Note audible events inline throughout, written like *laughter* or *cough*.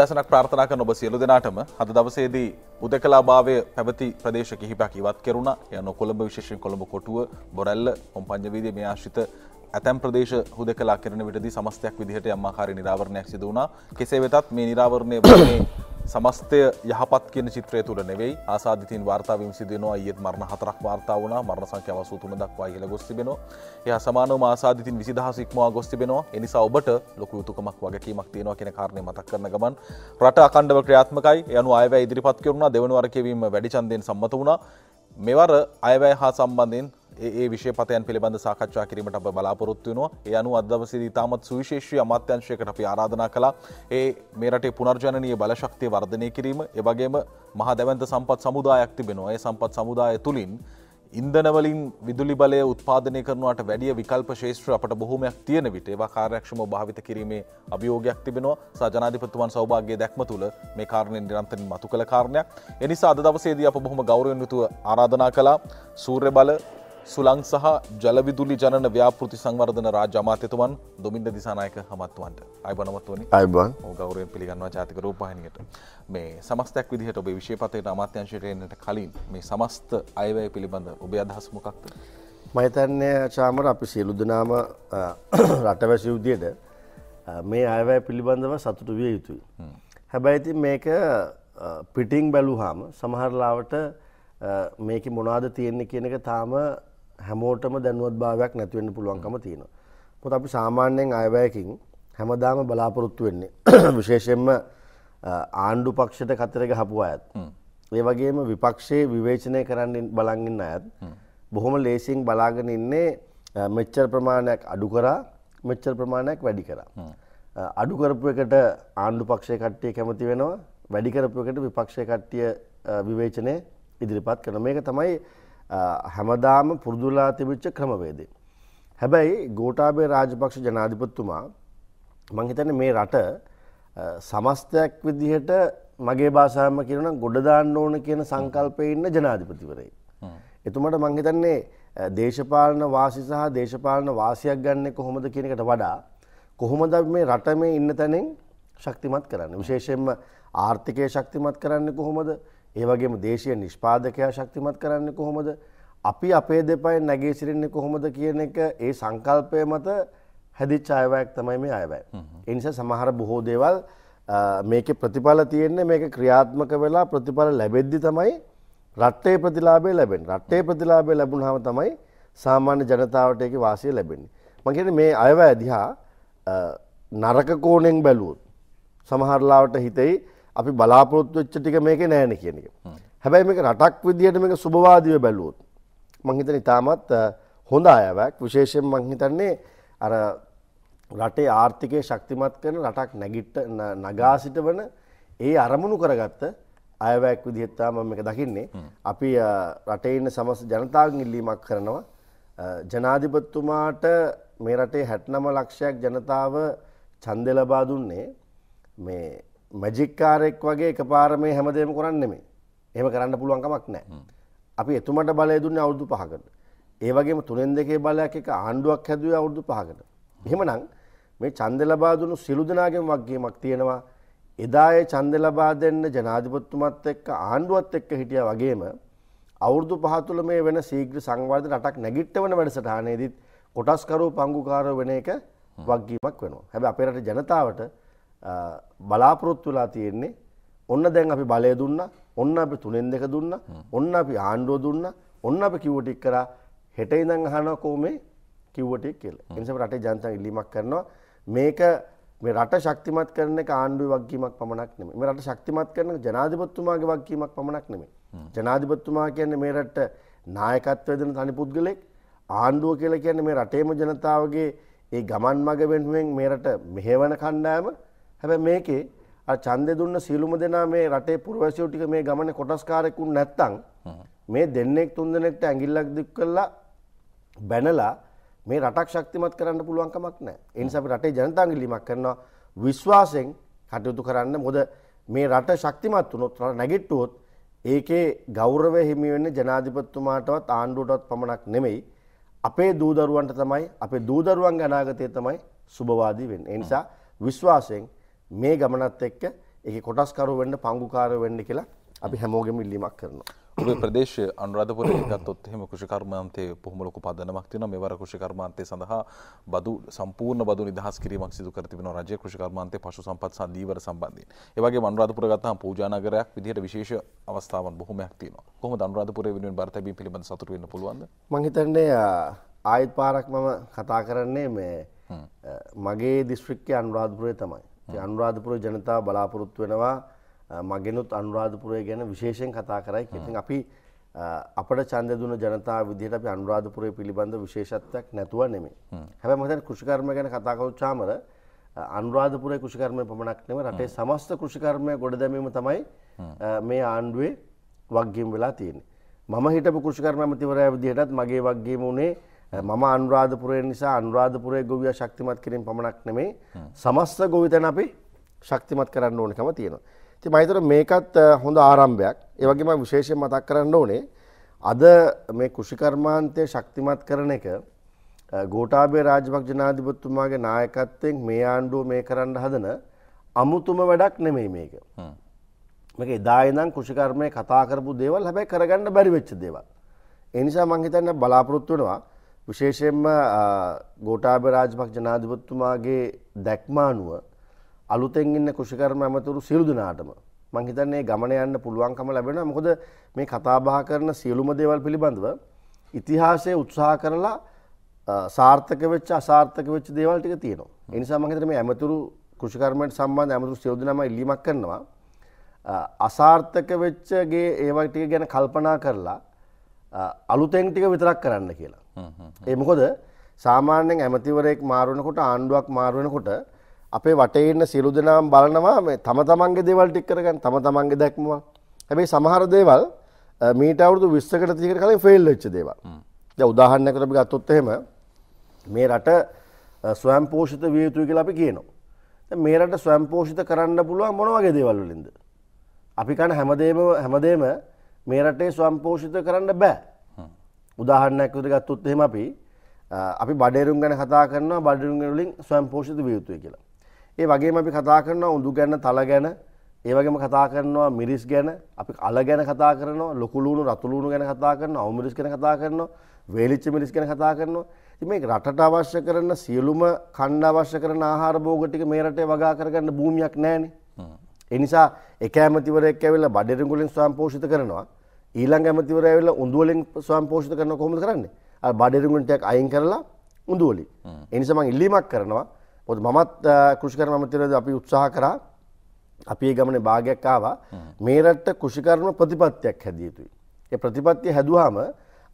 උදසනක් ප්‍රාර්ථනා කරන ඔබ සියලු දෙනාටම හද දවසේදී උදකලා භාවය පැවති ප්‍රදේශ කිහිපයක් ඉවත් කෙරුණ යන කොළඹ විශේෂෙන් කොළඹ කොටුව බොරැල්ල කොම්පංජවීදී මේ ආශ්‍රිත ඇතැම් ප්‍රදේශ හුද කලා කරන විටදී සමස්තයක් විදිහට අම්ාකාරි නිරාවරණයක් සිදුවනා කෙසේ වෙතත් මේ නිරාවරණය සමස්තය යහපත් කියෙන චිත්‍රය තුළ නෙවෙයි ආසාධිතින් වාර්තාාවම් සිදනවා ඒත් මරණ හතරක් වාර්තාාව වන මරණ සංඛ්‍යව සූතුන දක්වා කියල ගොස්තිබෙනවා එය සමාන ආසාධිතින් විසිදහසික්මවා ගොස්තිබෙනවා එනිසා ඔබට ලොක යුතුකමක් වගකීමක් තියෙනවා කියෙන කාරණය මතක් කරන ගමන් රට අකණ්ඩව ක්‍රියාත්මකයි යනු අයව ඉදිරිපත් කරුණ දෙවනවර කිවීම වැඩිචන්දයෙන් සම්මත වුණා මෙවර අයවැය හා සම්බන්ධයෙන් ඒ විශෂපතයන් පිළිබඳ සාකච්ඡා කිරීමට අප බලාපොරොත්තුවනවා ඒ අනු අදවසිද ඉතාමත් සුවිශේෂී අමාත්‍යංශයකට අපි ආරාධනා කලා ඒ මේරටේ පුනර්ජනනය බලශක්තිය වර්ධනය කිරීම එවගේම මහ දැවන්ත සම්පත් සමුදායක් තිබෙනවා ඒ සම්පත් සමුදාය තුළින් ඉන්දනවලින් විදුලි බලය උත්පාදනය කරනවාට වැඩිය විකල්ප ශේෂත්‍ර අපට බොහොමයක් තියෙන විට ඒවා කාර්යක්ෂම භාවිත කිරීමේ අභියෝගයක් තිබෙනවා සජනාධිපතුවන් සෞභාගේ දැක්ම තුළ මේ කාරණයෙන් නිරන්තරින් මතු කළ කාරණයක් එනිසා අද දවසේදී අප බොහොම ගෞරවෙන් යුතුව ආරාධනා කලා සූර්ය බල සුළං සහ ජලවිදුලි ජනන ව්‍යාපෘති සංවර්ධන රාජ අමාත්‍යතුමන් දුමින්ද දිසානායක හමත්තුවන්ට අයිබනවත්වනි අයිබන් ගෞරයෙන් පිළිගන්නවා ජාතික රූපහිනියට මේ සමස්තයක් විදිහට ඔබේ විශෂපතයට අමාත්‍යංශයටයට කලින් මේ සමස්ත අයවැය පිළිබඳ ඔබේ අදහස් මොකක්ද මහිතන්ය චාමර අපි සියලු දෙනාම රටවැසි යුද්ධයට මේ අයවැය පිළිබඳව සතුටු විය යුතුයි. හැබැයිති මේක පිටිං බැලූ හාම සමහරලාවට මේක මොනාද තියෙන්නේ කියනක තාම හැමෝටම දැනුවත් භාවයක් නැතිවෙන්න පුළුවන්කම තියෙනවා. පොත අපි සාමාන්‍යයෙන් අයවැයකින් හැමදාම බලාපොරොත්තු වෙන්නේ *clears throat* විශේෂයෙන්ම ආණ්ඩු පක්ෂයට කතරක හපු අයත්. ඒ වගේම විපක්ෂයේ විවේචනය කරන්න බලගන්න අයත් බොහොම ලේසින් බලාගෙන ඉන්නේ මෙච්චර ප්‍රමාණයක් අඩු කරා මෙච්චර ප්‍රමාණයක් වැඩි කරා. අඩු කරපු එකට ආණ්ඩු පක්ෂය කට්ටිය කැමති වෙනවා වැඩි කරපු එකට විපක්ෂය කට්ටිය විවේචනය ඉදිරිපත් කරන මේක තමයි හැමදාම පුරුදුලා තිබිච්ච ක්‍රමවේදේ. හැබැයි ගෝටාබේ රාජපක්ෂ ජනාධිපතිතුමා මං හිතන්නේ මේ රට සමස්තයක් විදිහට මගේ භාෂාවම කියනවා ගොඩ දාන්න ඕන කියන සංකල්පයේ ඉන්න ජනාධිපතිවරයෙක්. එතුමට මං හිතන්නේ දේශපාලන වාසි සහ දේශපාලන වාසියක් ගන්න කොහොමද කියන එකට වඩා කොහොමද මේ රට මේ ඉන්න තැනෙන් ශක්තිමත් කරන්නේ. විශේෂයෙන්ම ආර්ථිකය ශක්තිමත් කරන්නේ කොහොමද? ඒ වගේම දේශීය නිෂ්පාදකයා ශක්තිමත් කරන්නේ කොහොමද? අපි අපේ දෙපයින් නැගී සිටින්නේ කොහොමද කියන එක ඒ සංකල්පය මත හැදිච්ච අයවැයක් තමයි මේ අයවැය. ඒ නිසා සමහර බොහෝ දේවල් මේකේ ප්‍රතිඵල තියෙන්නේ මේක ක්‍රියාත්මක වෙලා ප්‍රතිඵල ලැබෙද්දි තමයි රටේ ප්‍රතිලාභය ලැබෙන්නේ. රටේ ප්‍රතිලාභය ලැබුණාම තමයි සාමාන්‍ය ජනතාවට ඒකේ වාසිය ලැබෙන්නේ. මම කියන්නේ මේ අයවැය දිහා නරක කෝණයෙන් බැලුවොත් සමහරලාවට හිතෙයි අපි බලාපොරොත්තු වෙච්ච ටික මේකේ නැහැ කියන එක. හැබැයි මේක රටක් විදියට මේක සුබවාදීව බැලුවොත් මම හිතන්නේ තාමත් හොඳ ආයාවක් විශේෂයෙන් මම හිතන්නේ අර රටේ ආර්ථිකය ශක්තිමත් කරන රටක් නැගිට නගා සිටවන ඒ අරමුණු කරගත්ත අයවැක් විදිහට තමයි මම මේක දකින්නේ. අපි රටේ ඉන්න සමස්ත ජනතාවගෙන් ඉල්ලීමක් කරනවා ජනාධිපතිතුමාට මේ රටේ 69 ලක්ෂයක් ජනතාව ඡන්දය ලබා දුන්නේ මේ මැජික්කාරෙක් වගේ එකපාර මේ හැමදේම කරන්න නෙමේ. එහෙම කරන්න පුළුවන් කමක් නැහැ. අපි එතුමට බලය දුන්නේ අවුරුදු 5කට. ඒ වගේම තුනෙන් දෙකේ බලයක් එක ආණ්ඩුවක් හැදුවේ අවුරුදු 5කට. එහෙමනම් මේ ඡන්ද ලබා දුණු සිළු දෙනාගේම වගකීමක් තියෙනවා. එදා ඒ ඡන්ද ලබා දෙන්න ජනාධිපතිතුමත් එක්ක ආණ්ඩුවත් එක්ක හිටියා වගේම අවුරුදු 5 තුළ මේ වෙන ශීඝ්‍ර සංවර්ධන රටක් නැගිට්ටවන වැඩසටහනේදීත් කොටස්කරු පංගුකාරව වෙන එක වගකීමක් වෙනවා. හැබැයි අපේ රටේ ජනතාවට බලාපොරොත්තු වෙලා තියෙන්නේ ඔන්න දැන් අපි බලය දුන්නා ඔන්න අපි තුනෙන් දෙක දුන්නා ඔන්න අපි ආණ්ඩුව දුන්නා ඔන්න අපි කිව්ව ටික කරා හෙට ඉඳන් අහනවා කොහොමේ කිව්ව ටික කියලා. ඒ නිසා රටේ ජනතාව ඉල්ලීමක් කරනවා මේක මේ රට ශක්තිමත් කරන එක ආණ්ඩුවේ වගකීමක් පමණක් නෙමෙයි. මේ රට ශක්තිමත් කරන ජනාධිපතිතුමාගේ වගකීමක් පමණක් නෙමෙයි. ජනාධිපතිතුමා කියන්නේ මේ රට නායකත්වය දෙන තනි පුද්ගලෙක්. ආණ්ඩුව කියලා කියන්නේ මේ රටේම ජනතාවගේ ඒ ගමන් මඟ වෙනුවෙන් මේ රට මෙහෙවන කණ්ඩායම. හැබැයි මේකේ අර ඡන්දේ දුන්න සීලුම දෙනා මේ රටේ පුරවැසියෝ ටික මේ ගමනේ කොටස්කාරයෙකුන් නැත්තම් මේ දෙන්නෙක් තුන්දෙනෙක්ට ඇඟිල්ලක් දික් කළා බැනලා මේ රටක් ශක්තිමත් කරන්න පුළුවන් කමක් නැහැ. ඒ නිසා අපි රටේ ජනතාවගිලිමක් කරනවා විශ්වාසයෙන් කටයුතු කරන්න. මොකද මේ රට ශක්තිමත් වුණොත් නැගිට්ටුවොත් ඒකේ ගෞරවය හිමි වෙන්නේ ජනාධිපතිතුමාටවත් ආණ්ඩුවටවත් පමණක් නෙමෙයි. අපේ දූදරුවන්ට තමයි අපේ දූදරුවන්ගේ අනාගතය තමයි සුබවාදී වෙන්නේ. ඒ නිසා විශ්වාසයෙන් මේ ගමනත් එක්ක එක කොටස්කරු වෙන්න පංගුකාර වෙන්න කියලා අපි හැමෝගෙම ඉල්ලීමක් කරනවා. ඔබේ ප්‍රදේශ අනුරාධපුර ගත්තොත් එහෙම කෘෂිකර්මාන්තයේ බොහොම ලොකු පදනමක් තියෙනවා මෙවර කෘෂිකර්මාන්තය සඳහා බදු සම්පූර්ණ බදු නිදහස් කිරීමක් සිදු කර තිබෙනවා රජය කෘෂිකර්මාන්තයේ පශු සම්පත් සහ දීවර සම්බන්ධයෙන්. ඒ වගේම අනුරාධපුර ගත්තාම පූජා නගරයක් විදිහට විශේෂ අවස්ථාවන් බොහොමයක් තියෙනවා. කොහොමද අනුරාධපුරයේ වෙනුවෙන් බර තැබීම පිළිබඳ සතුටු වෙන්න පුළුවන්ද? මම හිතන්නේ ආයෙත් පාරක් මම කතා කරන්නේ මේ මගේ දිස්ත්‍රික්කයේ අනුරාධපුරය තමයි. අනුරාධපුර ජනතාව බලාපොරොත්තු වෙනවා මගෙනුත් අනුරාධපුරය ගැන විශේෂයෙන් කතා කරයි ඉතින් අපි අපට චන්ද දුන ජනතාව විදිහට අපි අනුරාධපුරය පිළිබඳ විශේෂත්වයක් නැතුව නෙමේ. හැබැයි මම හිතන්නේ කෘෂිකර්ම ගැන කතා කරුවාම අනුරාධපුරයේ කෘෂිකර්මය පමණක් නෙමෙයි රටේ සමස්ත කෘෂිකර්මය ගොඩදැමීම තමයි මේ ආණ්ඩුවේ වගකීම් වෙලා තියෙන්නේ. මම හිටපු කෘෂිකර්ම අමාත්‍යවරයා විදිහටත් මගේ වගකීම උනේ මම අනුරාධපුරය නිසා අනුරාධපුරය ගොවිය ශක්තිමත් කිරින් පමණක් නෙමේ සමස්ත ගොවිතැන අපි ශක්තිමත් කරන්න ඕනකම තියෙනවා. ති මහිතර මේකත් හොඳ ආරම්භයක් ඒවගේම විශේෂය මතක් කරන්න ඕනේ අද මේ කෘෂිකර්මාන්තය ශක්තිමත් කරන එක ගෝටාබේ රාජභක් ජනාධිපත්තුමාගේ නායකත්තෙන් මේ ආණ්ඩුව මේ කරන්න හදන අමුතුම වැඩක් නෙමෙයි මේක. මේක එදායිනම් කෘෂිකර්මය කතා කරපු දේවල් හැබැයි කරගන්න බැරි වෙච්ච දේවල්. එනිසා මං හිතන්න බලාපොරොත්තු වෙනවා විශේෂයෙන්ම ගෝටාබරාජපක් ජනාධිපතිතුමාගේ දැක්මානුව අලුතෙන් ඉන්න කුෂිකර්ම ඇමතුරු සියලු දෙනාටම මං හිතන්නේ ගමන යන්න පුළුවන්කම ලැබෙනවා මොකද මේ කතාබහ කරන සියලුම දේවල් පිළිබඳව ඉතිහාසයේ උත්සාහ කරලා සාර්ථක වෙච්ච අසාර්ථක වෙච්ච දේවල් ටික තියෙනවා. ඒ නිසා මම හිතන්නේ මේ ඇමතුරු කෘෂිකර්මයට සම්බන්ධ ඇමතුරු සියලු දෙනාම ඉල්ලීමක් කරනවා. අසාර්ථක වෙච්ච ගේ ඒවා ටික ගැන කල්පනා කරලා අලුතෙන් ටික විතරක් කරන්න කියලා. එමකොද සාමාන්‍යෙන් ඇමතිවරෙක් මාරුවනකොට ආණ්ඩුවක් මාරුවෙනකොට අපේ වටේ ඉන්න සියලු දෙනාම් බලනවා මේ තම තමන්ගේ දේවල් ටික් කරගන්න තම තමන්ගේ දැක්මවා හැබැයි සමහර දේවල් මීට අවුරුදු 20කට 30කට කලින් ෆේල් වෙච්ච දේවල්. දැන් උදාහරණයකට අපි ගත්තොත් එහෙම මේ රට ස්වයංපෝෂිත විය යුතුයි කියලා අපි කියනවා. දැන් මේ රට ස්වයංපෝෂිත කරන්න පුළුවන් මොන වගේ දේවල් වලින්ද? අපි කන හැමදේම හැමදේම මේ රටේ ස්වයංපෝෂිත කරන්න බෑ. උදාහරණයක් විදිහට ගත්තොත් එහෙම අපි අපි බඩේරුම් ගැන කතා කරනවා බඩේරුම් වලින් ස්වයංපෝෂිත විය යුතුයි කියලා. ඒ වගේම අපි කතා කරනවා උඳු ගැන, තල ගැන, ඒ වගේම කතා කරනවා මිරිස් ගැන, අපි අල ගැන කතා කරනවා, ලොකු ලුණු, රතු ලුණු ගැන කතා කරනවා, අවු මිරිස් ගැන කතා කරනවා, වේලිච්ච මිරිස් ගැන කතා කරනවා. ඉතින් මේ රටට අවශ්‍ය කරන සියලුම කන්න අවශ්‍ය කරන ආහාර භෝග ටික මේ රටේ වගා කරගන්න භූමියක් නැහැනේ. ඒ නිසා එක ඇමතිවරයෙක් ඇවිල්ලා බඩේරුම් වලින් ස්වයංපෝෂිත කරනවා. ඊළඟ ඇමතිවරයා ඇවිල්ලා උඳුවලෙන් ස්වයංපෝෂිත කරනවා කොහොමද කරන්නේ? අර බඩේරුගුණ ටිකක් අයින් කරලා උඳුවලි. ඒ නිසා මම ඉල්ලීමක් කරනවා. මොකද මමත් කෘෂිකර්ම ඇමතිවරයාද අපි උත්සාහ කරා අපි ඒ ගමනේ භාගයක් ආවා. මේ රට කෘෂිකර්ම ප්‍රතිපත්තියක් හැදිය යුතුයි. ඒ ප්‍රතිපත්තිය හැදුවාම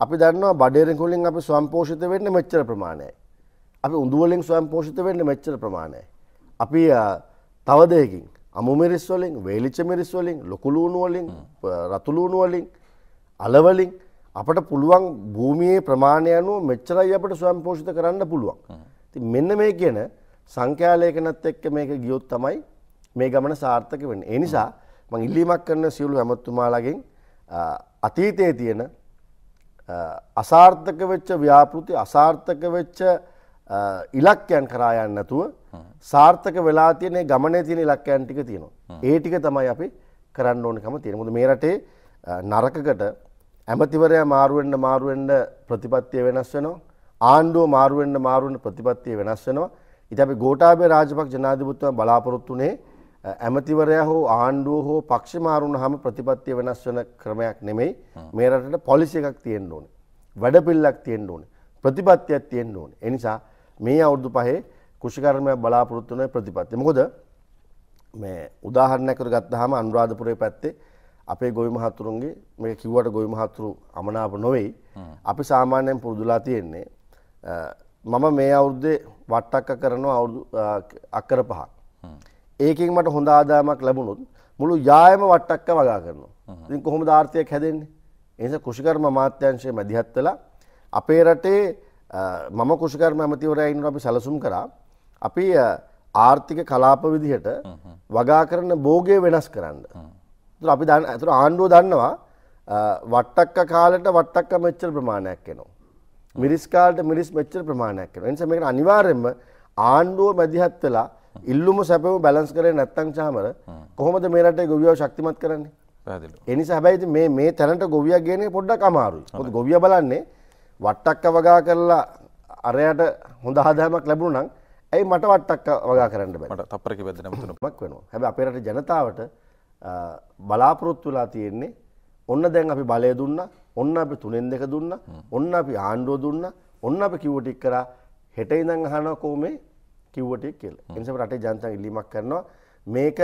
අපි දන්නවා බඩේරුගුණෙන් අපි ස්වයංපෝෂිත වෙන්නේ මෙච්චර ප්‍රමාණයයි. අපි උඳුවලෙන් ස්වයංපෝෂිත වෙන්නේ මෙච්චර ප්‍රමාණයයි. අපි තව දෙයකින් අමුමිරිස් වලින්, වේලිච්ච මිරිස් වලින්, ලොකුලූණු වලින්, රතුලූණු වලින් අලවලින් අපට පුළුවන් භූමියේ ප්‍රමාණය අනුව මෙච්චරයි අපට ස්වයංපෝෂිත කරන්න පුළුවන්. ඉතින් මෙන්න මේ කියන සංඛ්‍යාලේඛනත් එක්ක මේක ගියොත් තමයි මේ ගමන සාර්ථක වෙන්නේ. ඒ නිසා මම ඉල්ලීමක් කරන සියලු හැමතුමාලාගෙන් අතීතයේ තියෙන අසාර්ථක වෙච්ච ව්‍යාපෘති අසාර්ථක වෙච්ච ඉලක්කයන් කරා යන්න නැතුව සාර්ථක වෙලා තියෙන ගමනේ තියෙන ඉලක්කයන් ටික තියෙනවා. ඒ ටික තමයි අපි කරන්න ඕනකම තියෙන. මොකද මේ රටේ නරකකට ඇමතිවරයා මාරුවෙන්ඩ මාරුවෙන්ඩ ප්‍රතිපත්තිය වෙනස් වෙනවා ආණ්ඩුව මාරුවෙන්ඩ මාරුවෙන්ඩ ප්‍රතිපත්තිය වෙනස් වෙනවා ඉති අපි ගෝටාබේ රාජපක් ජනාධිපතිතුමා බලාපොරොත්තුනේ ඇමතිවරයා හෝ ආණ්ඩුව හෝ පක්ෂ මාරුණ හම ප්‍රතිපත්තිය වෙනස් වෙන ක්‍රමයක් නෙමෙයි මේ රටට පොලිසි එකක් තියෙන්න ඕනේ වැඩපිල්ලක් තියෙන්න ඕනේ ප්‍රතිපත්තියක් තියෙන්න ඕනේ ඒ නිසා මේ අවුරුදු පහේ කුෂිකර්මයක් බලාපොරොත්තු වෙන ප්‍රතිපත්තිය මොකද මේ උදාහරණයක් කර ගත්තාම අනුරාධපුරයේ පැත්තේ අපේ ගොවි මහතුරුන්ගේ මේ කිව්වට ගොවි මහතුරු අමනාප නොවෙයි අපි සාමාන්‍යයෙන් පුරුදුලා තියෙන්නේ මම මේ අවුද්දේ වට්ටක්ක කරනවා අවුදු අක්කර පහක් ඒකින් මට හොඳ ආදායමක් ලැබුණොත් මුළු යායම වට්ටක්ක වගා කරනවා ඉතින් කොහොමද ආර්ථිකයක් හැදෙන්නේ එනිසා කෘෂිකර්ම අමාත්‍යාංශය මැදිහත් වෙලා අපේ රටේ මම කෘෂිකර්ම ඇමතිවරයා ඉන්නවා අපි සැලසුම් කරා අපි ආර්ථික කලාප විදිහට වගා කරන භෝගය වෙනස් කරන්න තුර අපි දන්න ඇතුර ආණ්ඩුව දන්නවා වට්ටක්ක කාලට වට්ටක්ක මෙච්චර ප්‍රමාණයක් එනවා. මිරිස්කාල්ට මිරිස් මෙච්චර ප්‍රමාණයක් එනවා. එනිසා මේකට අනිවාර්යයෙන්ම ආණ්ඩුව මැදිහත් වෙලා ඉල්ලුම සැපම බැලන්ස් කරේ නැත්තම් චාමර කොහොමද මේ රටේ ගොවියව ශක්තිමත් කරන්නේ? පැහැදිලි. ඒ නිසා හැබැයි මේ මේ තැනට ගොවියා ගේන්නේ පොඩ්ඩක් අමාරුයි. මොකද ගොවියා බලන්නේ වට්ටක්ක වගා කරලා අරයට හොඳ ආදායමක් ලැබුණා නම් ඇයි මට වට්ටක්ක වගා කරන්න බැරි? මට තප්පරක බෙදෙන්න මුතුනක් වෙනවා. හැබැයි අපේ රටේ ජනතාවට බලාපොරොත්තු වෙලා තියෙන්නේ ඔන්න දැන් අපි බලය දුන්නා ඔන්න අපි තුනෙන් දෙක දුන්නා ඔන්න අපි ආණ්ඩුව දුන්නා ඔන්න අපි කිව්වට එක් කරා හෙට ඉඳන් අහනවා කොහොමේ කිව්වට එක් කියලා. ඒ නිසා රටේ ජනතාව ඉල්ලීමක් කරනවා මේක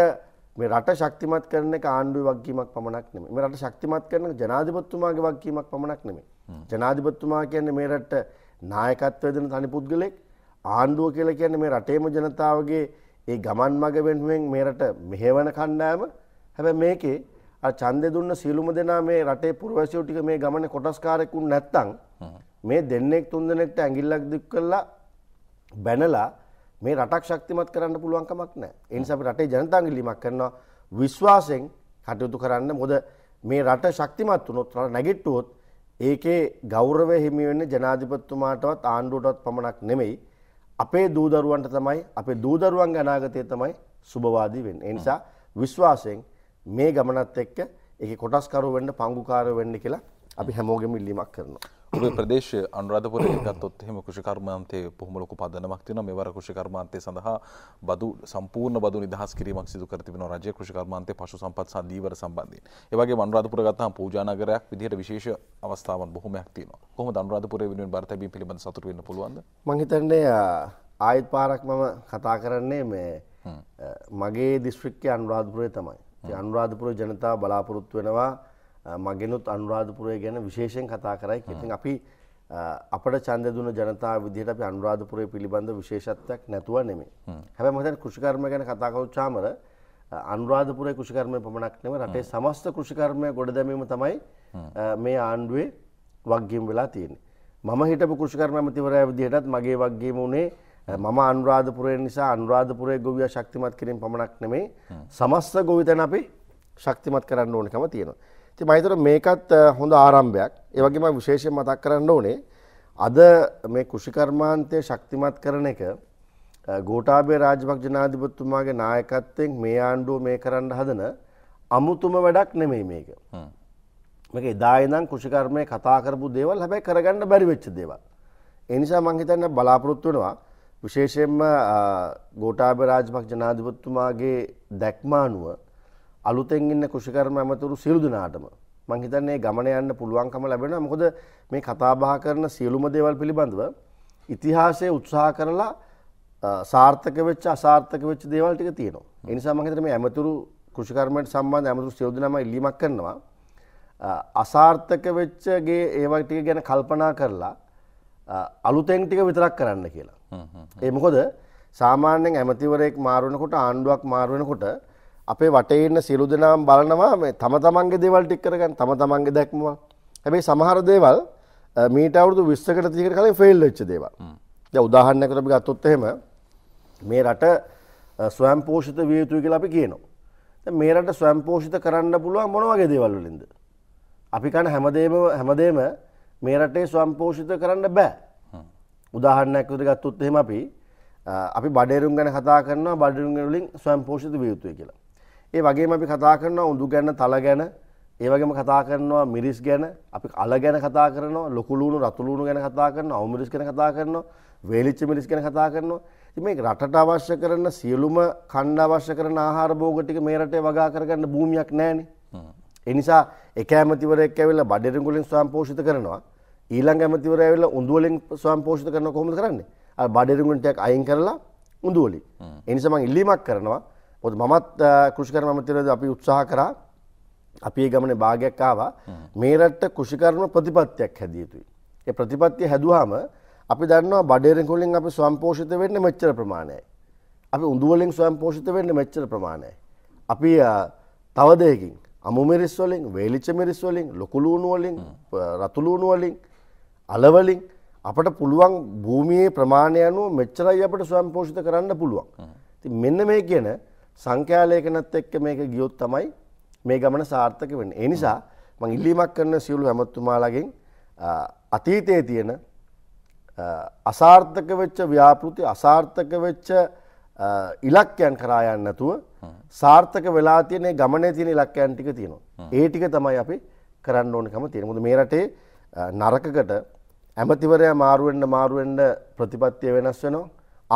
මේ රට ශක්තිමත් කරන එක ආණ්ඩුවේ වගකීමක් පමණක් නෙමෙයි. මේ රට ශක්තිමත් කරන එක ජනාධිපතිතුමාගේ වගකීමක් පමණක් නෙමෙයි. ජනාධිපතිතුමා කියන්නේ මේ රට නායකත්වය දෙන තනි පුද්ගලෙක්. ආණ්ඩුව කියලා කියන්නේ මේ රටේම ජනතාවගේ ඒ ගමන් මඟ වෙනුවෙන් මේ රට මෙහෙවන කණ්ඩායම. හැබැයි මේකේ අර ඡන්දේ දුන්න සියලුම දෙනා මේ රටේ පුරවැසියෝ ටික මේ ගමනේ කොටස්කාරයෙකු නැත්තම් මේ දෙන්නෙක් තුන්දෙනෙක්ට ඇඟිල්ලක් දික් කරලා බැනලා මේ රටක් ශක්තිමත් කරන්න පුළුවන් කමක් නැහැ. ඒ නිසා අපි රටේ ජනතාවගේ ඉල්ලීමක් කරනවා විශ්වාසයෙන් කටයුතු කරන්න. මොකද මේ රට ශක්තිමත් වුණොත් රට නැගිට්ටුවොත් ඒකේ ගෞරවය හිමි වෙන්නේ ජනාධිපතිතුමාටවත් ආණ්ඩුවටවත් පමණක් නෙමෙයි. අපේ දූ දරුවන්ට තමයි අපේ දූ දරුවන්ගේ අනාගතය තමයි සුබවාදී වෙන්නේ. ඒ නිසා විශ්වාසයෙන් මේ ගමනත් එක්ක ඒක කොටස්කරු වෙන්න පංගුකාර වෙන්න කියලා අපි හැමෝගෙම ඉල්ලීමක් කරනවා. ඔබේ ප්‍රදේශය අනුරාධපුර ගත්තොත් එහෙම කෘෂිකර්මාන්තයේ බොහොම ලොකු පදනමක් තියෙනවා මෙවර කෘෂිකර්මාන්තය සඳහා බදු සම්පූර්ණ බදු නිදහස් කිරීමක් සිදු කර තිබෙනවා රජයේ කෘෂිකර්මාන්තයේ පශු සම්පත් සඳීවර සම්බන්ධයෙන්. ඒ වගේම අනුරාධපුර ගත්තාම පූජා නගරයක් විදිහට විශේෂ අවස්ථාවන් බොහොමයක් තියෙනවා. කොහොමද අනුරාධපුරයේ වෙනුවෙන් බරතැබීම් පිළිබඳ සතුටු වෙන්න පුළුවන්ද? මම හිතන්නේ ආයෙත් පාරක් මම කතා කරන්නේ මේ මගේ දිස්ත්‍රික්කයේ අනුරාධපුරය තමයි. අනුරාධපුර ජනතා බලාපොරොත්තු වෙනවා මගෙනුත් අනුරාධපුරය ගැන විශේෂෙන් කතා කරයි ඉතින් අපි අපට චන්ද දුන ජනතා විදිහට අපි අනුරාධපුරය පිළිබඳ විශේෂත්වයක් නැතුව නෙමේ හැබැයි මම හිතන්නේ කෘෂිකර්ම ගැන කතා කරොච්චාම අනුරාධපුරයේ කෘෂිකර්මය පමණක් නෙමෙයි රටේ සමස්ත කෘෂිකර්මය ගොඩදැමීම තමයි මේ ආණ්ඩුවේ වගකීම වෙලා තියෙන්නේ. මම හිටපු කෘෂිකර්ම ඇමතිවරයා විදිහටත් මගේ වගකීම උනේ මම අනුරාධපුරය නිසා අනුරාධපුරය ගොවිය ශක්තිමත් කිරින් පමණක් නෙමේ සමස්ත ගොවිතැන අපි ශක්තිමත් කරන්න ඕනකම තියෙනවා. ති මහිතර මේකත් හොඳ ආරම්භයක් ඒවගේම විශේෂය මතක් කරන්න ඕනේ අද මේ කෘෂිකර්මාන්තය ශක්තිමත් කරන එක ගෝටාබේ රාජභක් ජනාධිපත්තුමාගේ නායකත්තෙන් මේ ආණ්ඩුව මේ කරන්න හදන අමුතුම වැඩක් නෙමෙයි මේක. මේක එදායිනම් කෘෂිකර්මය කතා කරපු දේවල් හැබැයි කරගන්න බැරි වෙච්ච දේවල්. එනිසා මංහිතන්න බලාපොරොත්තු වෙනවා විශේෂයෙන්ම ගෝඨාභයරාජමක් ජනාධිපතිතුමාගේ දැක්ම අනුව අලුතෙන් ඉන්න කෘෂිකර්ම ඇමතුරු සියලු දෙනාටම මං හිතන්නේ ගමන යන්න පුළුවන්කම ලැබෙනවා මොකද මේ කතා බහ කරන සියලුම දේවල් පිළිබඳව ඉතිහාසයේ උත්සාහ කරලා සාර්ථක වෙච්ච අසාර්ථක වෙච්ච දේවල් ටික තියෙනවා. ඒ නිසා මම හිතන්නේ මේ ඇමතුරු කෘෂිකර්මයට සම්බන්ධ ඇමතුරු සියලු දෙනාම ඉල්ලීමක් කරනවා. අසාර්ථක වෙච්ච ගේ ඒවා ටික ගැන කල්පනා කරලා අලුතෙන් ටික විතරක් කරන්න කියලා. එමකොද සාමාන්‍යෙන් ඇමතිවරෙක් මාරුවනකොට ආණ්ඩුවක් මාරුවනකොට අපේ වටේන්න සියලු දෙනාම් බලනවා මේ තම තමන්ගේ දේවල් ටික් කරගන්න තම තමන්ගේ දැක්මවා හැබැයි සමහර දේවල් මීට අවුරුදු විස්සකට තියකට කලින් ෆෙල් වෙච්ච දේවල්. දැන් උදාහරණයක් අපි ගත්තොත් එහෙම මේ රට ස්වයං පෝෂිත විය යුතුයි කියලා අපි කියනවා. දැන් මේ රට ස්වයං පෝෂිත කරන්න පුළුවන් මොන වගේ දේවල් වලින්ද? අපි කන හැමදේම හැමදේම මේ රටේ ස්වයං පෝෂිත කරන්න බෑ. උදාහරණයක් විදිහට ගත්තොත් එහෙම අපි අපි බඩේරුම් ගැන කතා කරනවා බඩේරුම් වලින් ස්වයංපෝෂිත විය යුතුයි කියලා. ඒ වගේම අපි කතා කරනවා උඳු ගැන, තල ගැන, ඒ වගේම කතා කරනවා මිරිස් ගැන, අපි අල ගැන කතා කරනවා, ලොකු ලුණු, රතු ලුණු ගැන කතා කරනවා, අවු මිරිස් ගැන කතා කරනවා, වේලිච්ච මිරිස් ගැන කතා කරනවා. ඉතින් මේ රටට අවශ්‍ය කරන සියලුම කණ්ඩ අවශ්‍ය කරන ආහාර භෝග ටික මේ රටේ වගා කරගන්න භූමියක් නැහැනේ. ඒ නිසා එක ඇමතිවරයෙක් ඇවිල්ලා බඩේරුම් වලින් ස්වයංපෝෂිත කරනවා. ඊළඟ ඇමතිවරයා ඇවිල්ලා උඳු වලින් ස්වයංපෝෂිත කරනවා කොහොමද කරන්නේ? අර බඩේරුම් ටිකක් අයින් කරලා උඳු වලින්. ඒ නිසා මම ඉල්ලීමක් කරනවා. මොකද මමත් කෘෂිකර්ම ඇමතිවරයාද අපි උත්සාහ කරා අපි ඒ ගමනේ භාගයක් ආවා. මේ රට කෘෂිකර්ම ප්‍රතිපත්තියක් හැදිය යුතුයි. ඒ ප්‍රතිපත්තිය හැදුවාම අපි දන්නවා බඩේරුම් වලින් අපි ස්වයංපෝෂිත වෙන්නේ මෙච්චර ප්‍රමාණයයි. අපි උඳු වලින් ස්වයංපෝෂිත වෙන්නේ මෙච්චර ප්‍රමාණයයි. අපි තව දෙයකින් අමුමිරිස් වලින් වේලිච්ච මිරිස් වලින් ලොකුලූණු වලින් රතුලූණු වලින් අලවලින් අපට පුළුවන් භූමියේ ප්‍රමාණය අනුව මෙච්චරයි අපට ස්වයං පෝෂිත කරන්න පුළුවන්. ඉතින් මෙන්න මේ කියන සංඛ්‍යාලේඛනත් එක්ක මේක ගියොත් තමයි මේ ගමන සාර්ථක වෙන්නේ. ඒ නිසා මම ඉල්ලීමක් කරන සියලු හැමතුමාලාගෙන් අතීතයේ තියෙන අසාර්ථක වෙච්ච ව්‍යාපෘති අසාර්ථක වෙච්ච ඉලක්කයන් කරා යන්න නැතුව සාර්ථක වෙලා තියෙන ගමනේ තියෙන ඉලක්කයන් ටික තියෙනවා. ඒ ටික තමයි අපි කරන්න ඕනකම තියෙන. මොකද මේ රටේ නරකකට ඇමතිවරයා මාරු වෙන්න මාරු වෙන්න ප්‍රතිපත්තිය වෙනස් වෙනවා.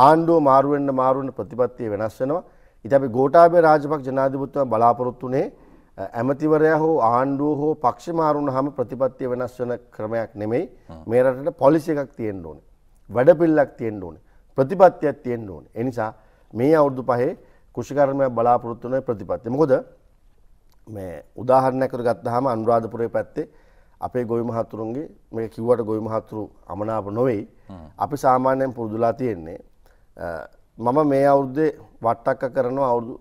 ආණ්ඩුව මාරු වෙන්න මාරු වෙන්න ප්‍රතිපත්තිය වෙනස් වෙනවා. ඉතින් අපි ගෝඨාභය රාජපක්ෂ ජනාධිපතිතුමා බලාපොරොත්තු වුණේ ඇමතිවරයා හෝ ආණ්ඩුව හෝ පක්ෂ මාරු වුණාම ප්‍රතිපත්තිය වෙනස් වෙන ක්‍රමයක් නෙමෙයි. මේ රටට පොලිසි එකක් තියෙන්න ඕනේ. වැඩපිළිවෙලක් තියෙන්න ඕනේ. ප්‍රතිපත්තියක් තියෙන්න ඕනේ. ඒ නිසා මේ අවුරුදු පහේ කෘෂිකර්මයක් බලාපොරොත්තු වෙන ප්‍රතිපත්තිය. මොකද මේ උදාහරණයක් කරගත්තාම අනුරාධපුරයේ පැත්තේ අපේ ගොවි මහතුරුන්ගේ මේ කිව්වට ගොවි මහතුරු අමනාප නොවෙයි අපි සාමාන්‍යයෙන් පුරුදුලා තියෙන්නේ මම මේ අවුරුද්දේ වට්ටක්ක කරනවා අවුරුදු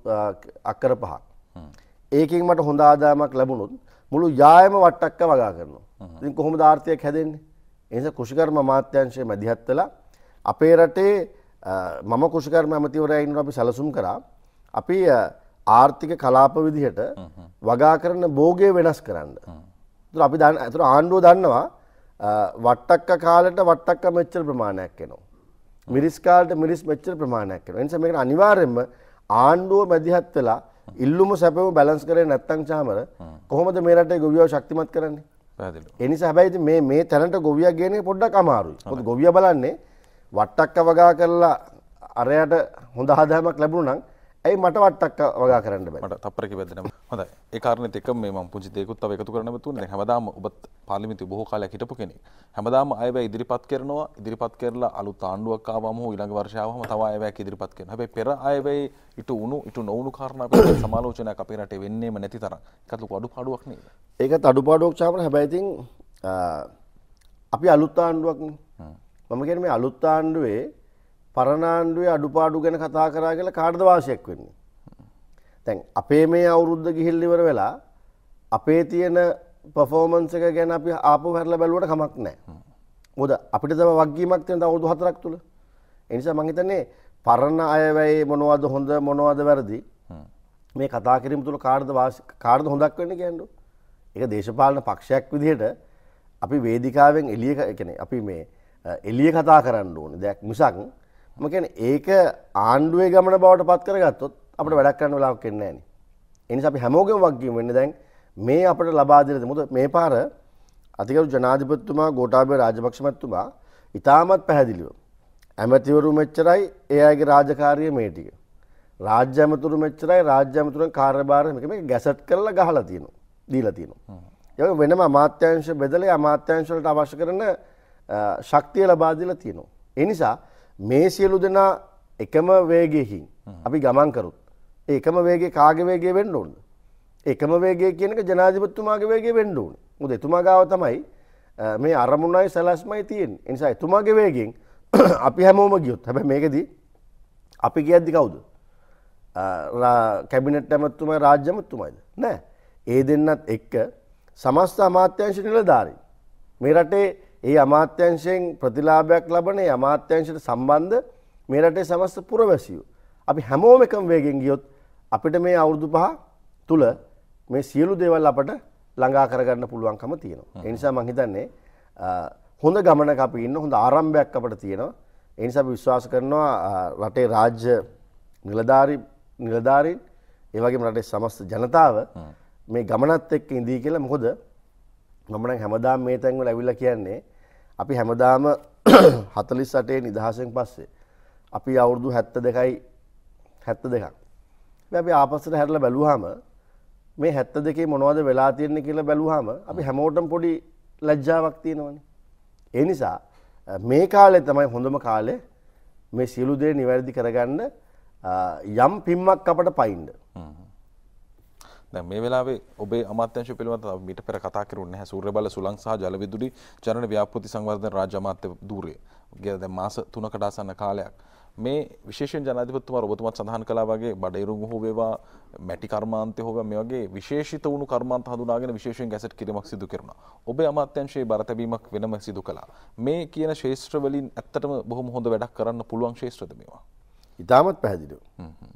අක්කර පහක්. ඒකෙන් මට හොඳ ආදායමක් ලැබුණොත් මුළු යායම වට්ටක්ක වගා කරනවා. ඉතින් කොහොමද ආර්ථිකයක් හැදෙන්නේ? එනිසා කෘෂිකර්ම අමාත්‍යාංශයේ මැදිහත් වෙලා අපේ රටේ මම කෘෂිකර්ම ඇමතිවරයා ඉන්නවා අපි සැලසුම් කරා. අපි ආර්ථික කලාප විදිහට වගා කරන භෝගය වෙනස් කරන්න. තුර අපි දන්න ඇතුර ආණ්ඩුව දන්නවා වට්ටක්ක කාලට වට්ටක්ක මෙච්චර ප්‍රමාණයක් එනවා. මිරිස් කාලට මිරිස් මෙච්චර ප්‍රමාණයක් එනවා. එනිසා මේකට අනිවාර්යයෙන්ම ආණ්ඩුව මැදිහත් වෙලා ඉල්ලුම සැපම බැලන්ස් කරේ නැත්තම් චාමර කොහොමද මේ රටේ ගොවියව ශක්තිමත් කරන්නේ? පැහැදිලි. ඒ නිසා හැබැයි මේ මේ තැනට ගොවියා ගේන්නේ පොඩ්ඩක් අමාරුයි. මොකද ගොවියා බලන්නේ වට්ටක්ක වගා කරලා අරයට හොඳ ආදායමක් ලැබුණා නම් ඇයි මට වට්ටක් වගා කරන්න මට තපරක වැදන හොඳ ඒකාරන එක මේ පුංචි දෙකුත් තව එකතු කරන තුන හැමදාම ඔබත් පාලිමිති බොහෝ කාලයක් හිටපු කෙනෙක් හැමදාම අයව ඉදිරිපත් කරනවා ඉදිරිපත් කරලා අලු තාණ්ඩුවක් ආවම හෝ ඊළඟ වර්ෂාවම තව අයවැයක් ඉදිරිපත් කරන හැබැයි පෙර අයවැයි ඉටු උණු ඉටු නොවුණු කාරණා පිළිබඳ සමාලෝචනයක් අපේ රටේ වෙන්නේම නැති තරම් ඒකත් ලොකු අඩුපාඩුවක් නේද ඒකත් අඩුපාඩුවක් චාමර හැබැයි ඉතින් අපි අලුත් ආණ්ඩුවක්නේ මම කියන්නේ මේ අලුත් ආණ්ඩුවේ පරණාණ්ඩුවේ අඩුපාඩු ගැන කතා කරා කියලා කාටද වාසියක් වෙන්නේ. දැන් අපේ මේ අවුරුද්ද ගිහිල් ඉවර වෙලා අපේ තියෙන පර්ෆෝමන්ස් එක ගැන අපි ආපහු හැරලා බැලුවට කමක් නැහැ. මොකද අපිට තව වගකීමක් තියෙන අවුරුදු හතරක් තුල. ඒ නිසා මම හිතන්නේ පරණ අය වෙයි මොනවද හොඳ මොනවද වැරදි මේ කතා කිරීම තුළ කාර්ද කාර්ද හොඳක් වෙන්න කියන්නු. ඒක දේශපාලන පක්ෂයක් විදිහට අපි වේදිකාවෙන් එළිය කියන්නේ අපි මේ එළිය කතා කරන්න ඕනේ. දෙයක් මිසක් මකැන ඒක ආණ්ඩුවේ ගමන බවට පත් කරගත්තොත් අපට වැඩක් කරන්න වෙලාවක් කෙන්නේ නෑන එනි අපි හැමෝගම වක්ගීම වෙන්න දැන් මේ අපට ලබාදිරද මුද මේ පාර අතිකරු ජනාධිපත්තුමා ගෝටාබේ රාජපක්ෂමත්තුමා ඉතාමත් පැහැදිලිව ඇමතිවරු මෙච්චරයි ඒ අයගේ රාජකාරය මේ ටික රාජ්‍ය ඇමතුරු මෙච්චරයි රාජ්‍ය ඇමතුරන් කාර්යභාර මේක මේ ගැසට් කරලා ගහලා තියෙනවා දීලා තියෙනවා ඒ වෙනම අමාත්‍යංශ බෙදලා අමාත්‍යංශ වලට අවශ්‍ය කරන ශක්තිය ලබා දීලා තියෙනවා ඒ නිසා මේ සියලු දෙනා එකම වේගෙහින් අපි ගමන් කරුත් ඒකම වේගේ කාගේ වේගේ වෙන්න ඕන. එකම වේගේ කියනක ජනාධිපතිතුමාගේ වේගේ වෙන්න ඕන. මොකද එතුමා ගාව තමයි මේ අරමුණයි සලස්මයි තියෙන්නේ. ඒ නිසා එතුමාගේ වේගෙන් *clears throat* අපි හැමෝම ගියොත් හැබැයි මේකදී අපි ගියද්දි කවුද? කැබිනට් ඇමතුමයි රාජ්‍යමතුමයිද නෑ ඒ දෙන්නත් එක්ක සමස්ත අමාත්‍යංශ නිලධාරීන් මේ රටේ ඒ අමාත්‍යංශයෙන් ප්‍රතිලාභයක් ලබන ඒ අමාත්‍යංශයට සම්බන්ධ මේ රටේ සමස්ත පුරවැසියෝ. අපි හැමෝම එකම වේගෙන් ගියොත් අපිට මේ අවුරුදු පහ තුල මේ සියලු දේවල් අපට ළඟා කරගන්න පුළුවන්කම තියෙනවා. ඒ නිසා මම හිතන්නේ හොඳ ගමනක අපි ඉන්න හොඳ ආරම්භයක් අපිට තියෙනවා. ඒ නිසා අපි විශ්වාස කරනවා රටේ රාජ්‍ය නිලධාරි නිලධාරීන් ඒ වගේම රටේ සමස්ත ජනතාව මේ ගමනත් එක්ක ඉඳී කියලා මොකද මම නම් හැමදාම මේ තැන්වල ඇවිල්ලා කියන්නේ අපි හැමදාම හතලිස් සටේ නිදහසෙන් පස්සේ අපි අවුරුදු හැත්ත දෙකයි හැත්ත දෙකක් අපි ආපස්සට හැරල බැලුහම මේ හැත්ත දෙකේ මොනවද වෙලා තියෙන්නේ කියලා බැලුවාම අපි හැමෝටම පොඩි ලැජ්ජාවක් තියෙනවනේ. ඒ නිසා මේ කාලේ තමයි හොඳම කාලේ මේ සියලු දේ නිවැරදි කරගන්න යම් පිම්මක් අපට පයින්ද. දැන් මේ වෙලාවේ ඔබේ අමාත්‍යංශ පිළිබඳව මීට පෙර කතා කරුන්නේ නැහැ සූර්ය බල සුළං සහ ජල විදුලි චරණ ව්‍යාපෘති සංවර්ධන රාජ්‍ය අමාත්‍ය ධූරය. ගිය දැන් මාස 3කට ආසන්න කාලයක් මේ විශේෂෙන් ජනාධිපතිතුමා ඔබතුමත් සඳහන් කළා වගේ බඩේරුම් හෝ වේවා මැටි කර්මාන්තය හෝ මේ වගේ විශේෂිත වුණු කර්මාන්ත හඳුනාගෙන විශේෂයෙන් ගැසට් කිරීමක් සිදු කරනවා. ඔබේ අමාත්‍යංශයේ බරතැබීමක් වෙනම සිදු කළා. මේ කියන ශේෂ්ත්‍රවලින් ඇත්තටම බොහොම හොඳ වැඩක් කරන්න පුළුවන් ශේෂ්ත්‍රද මේවා. ඉතාමත් පැහැදිලිව. හ්ම් හ්ම්.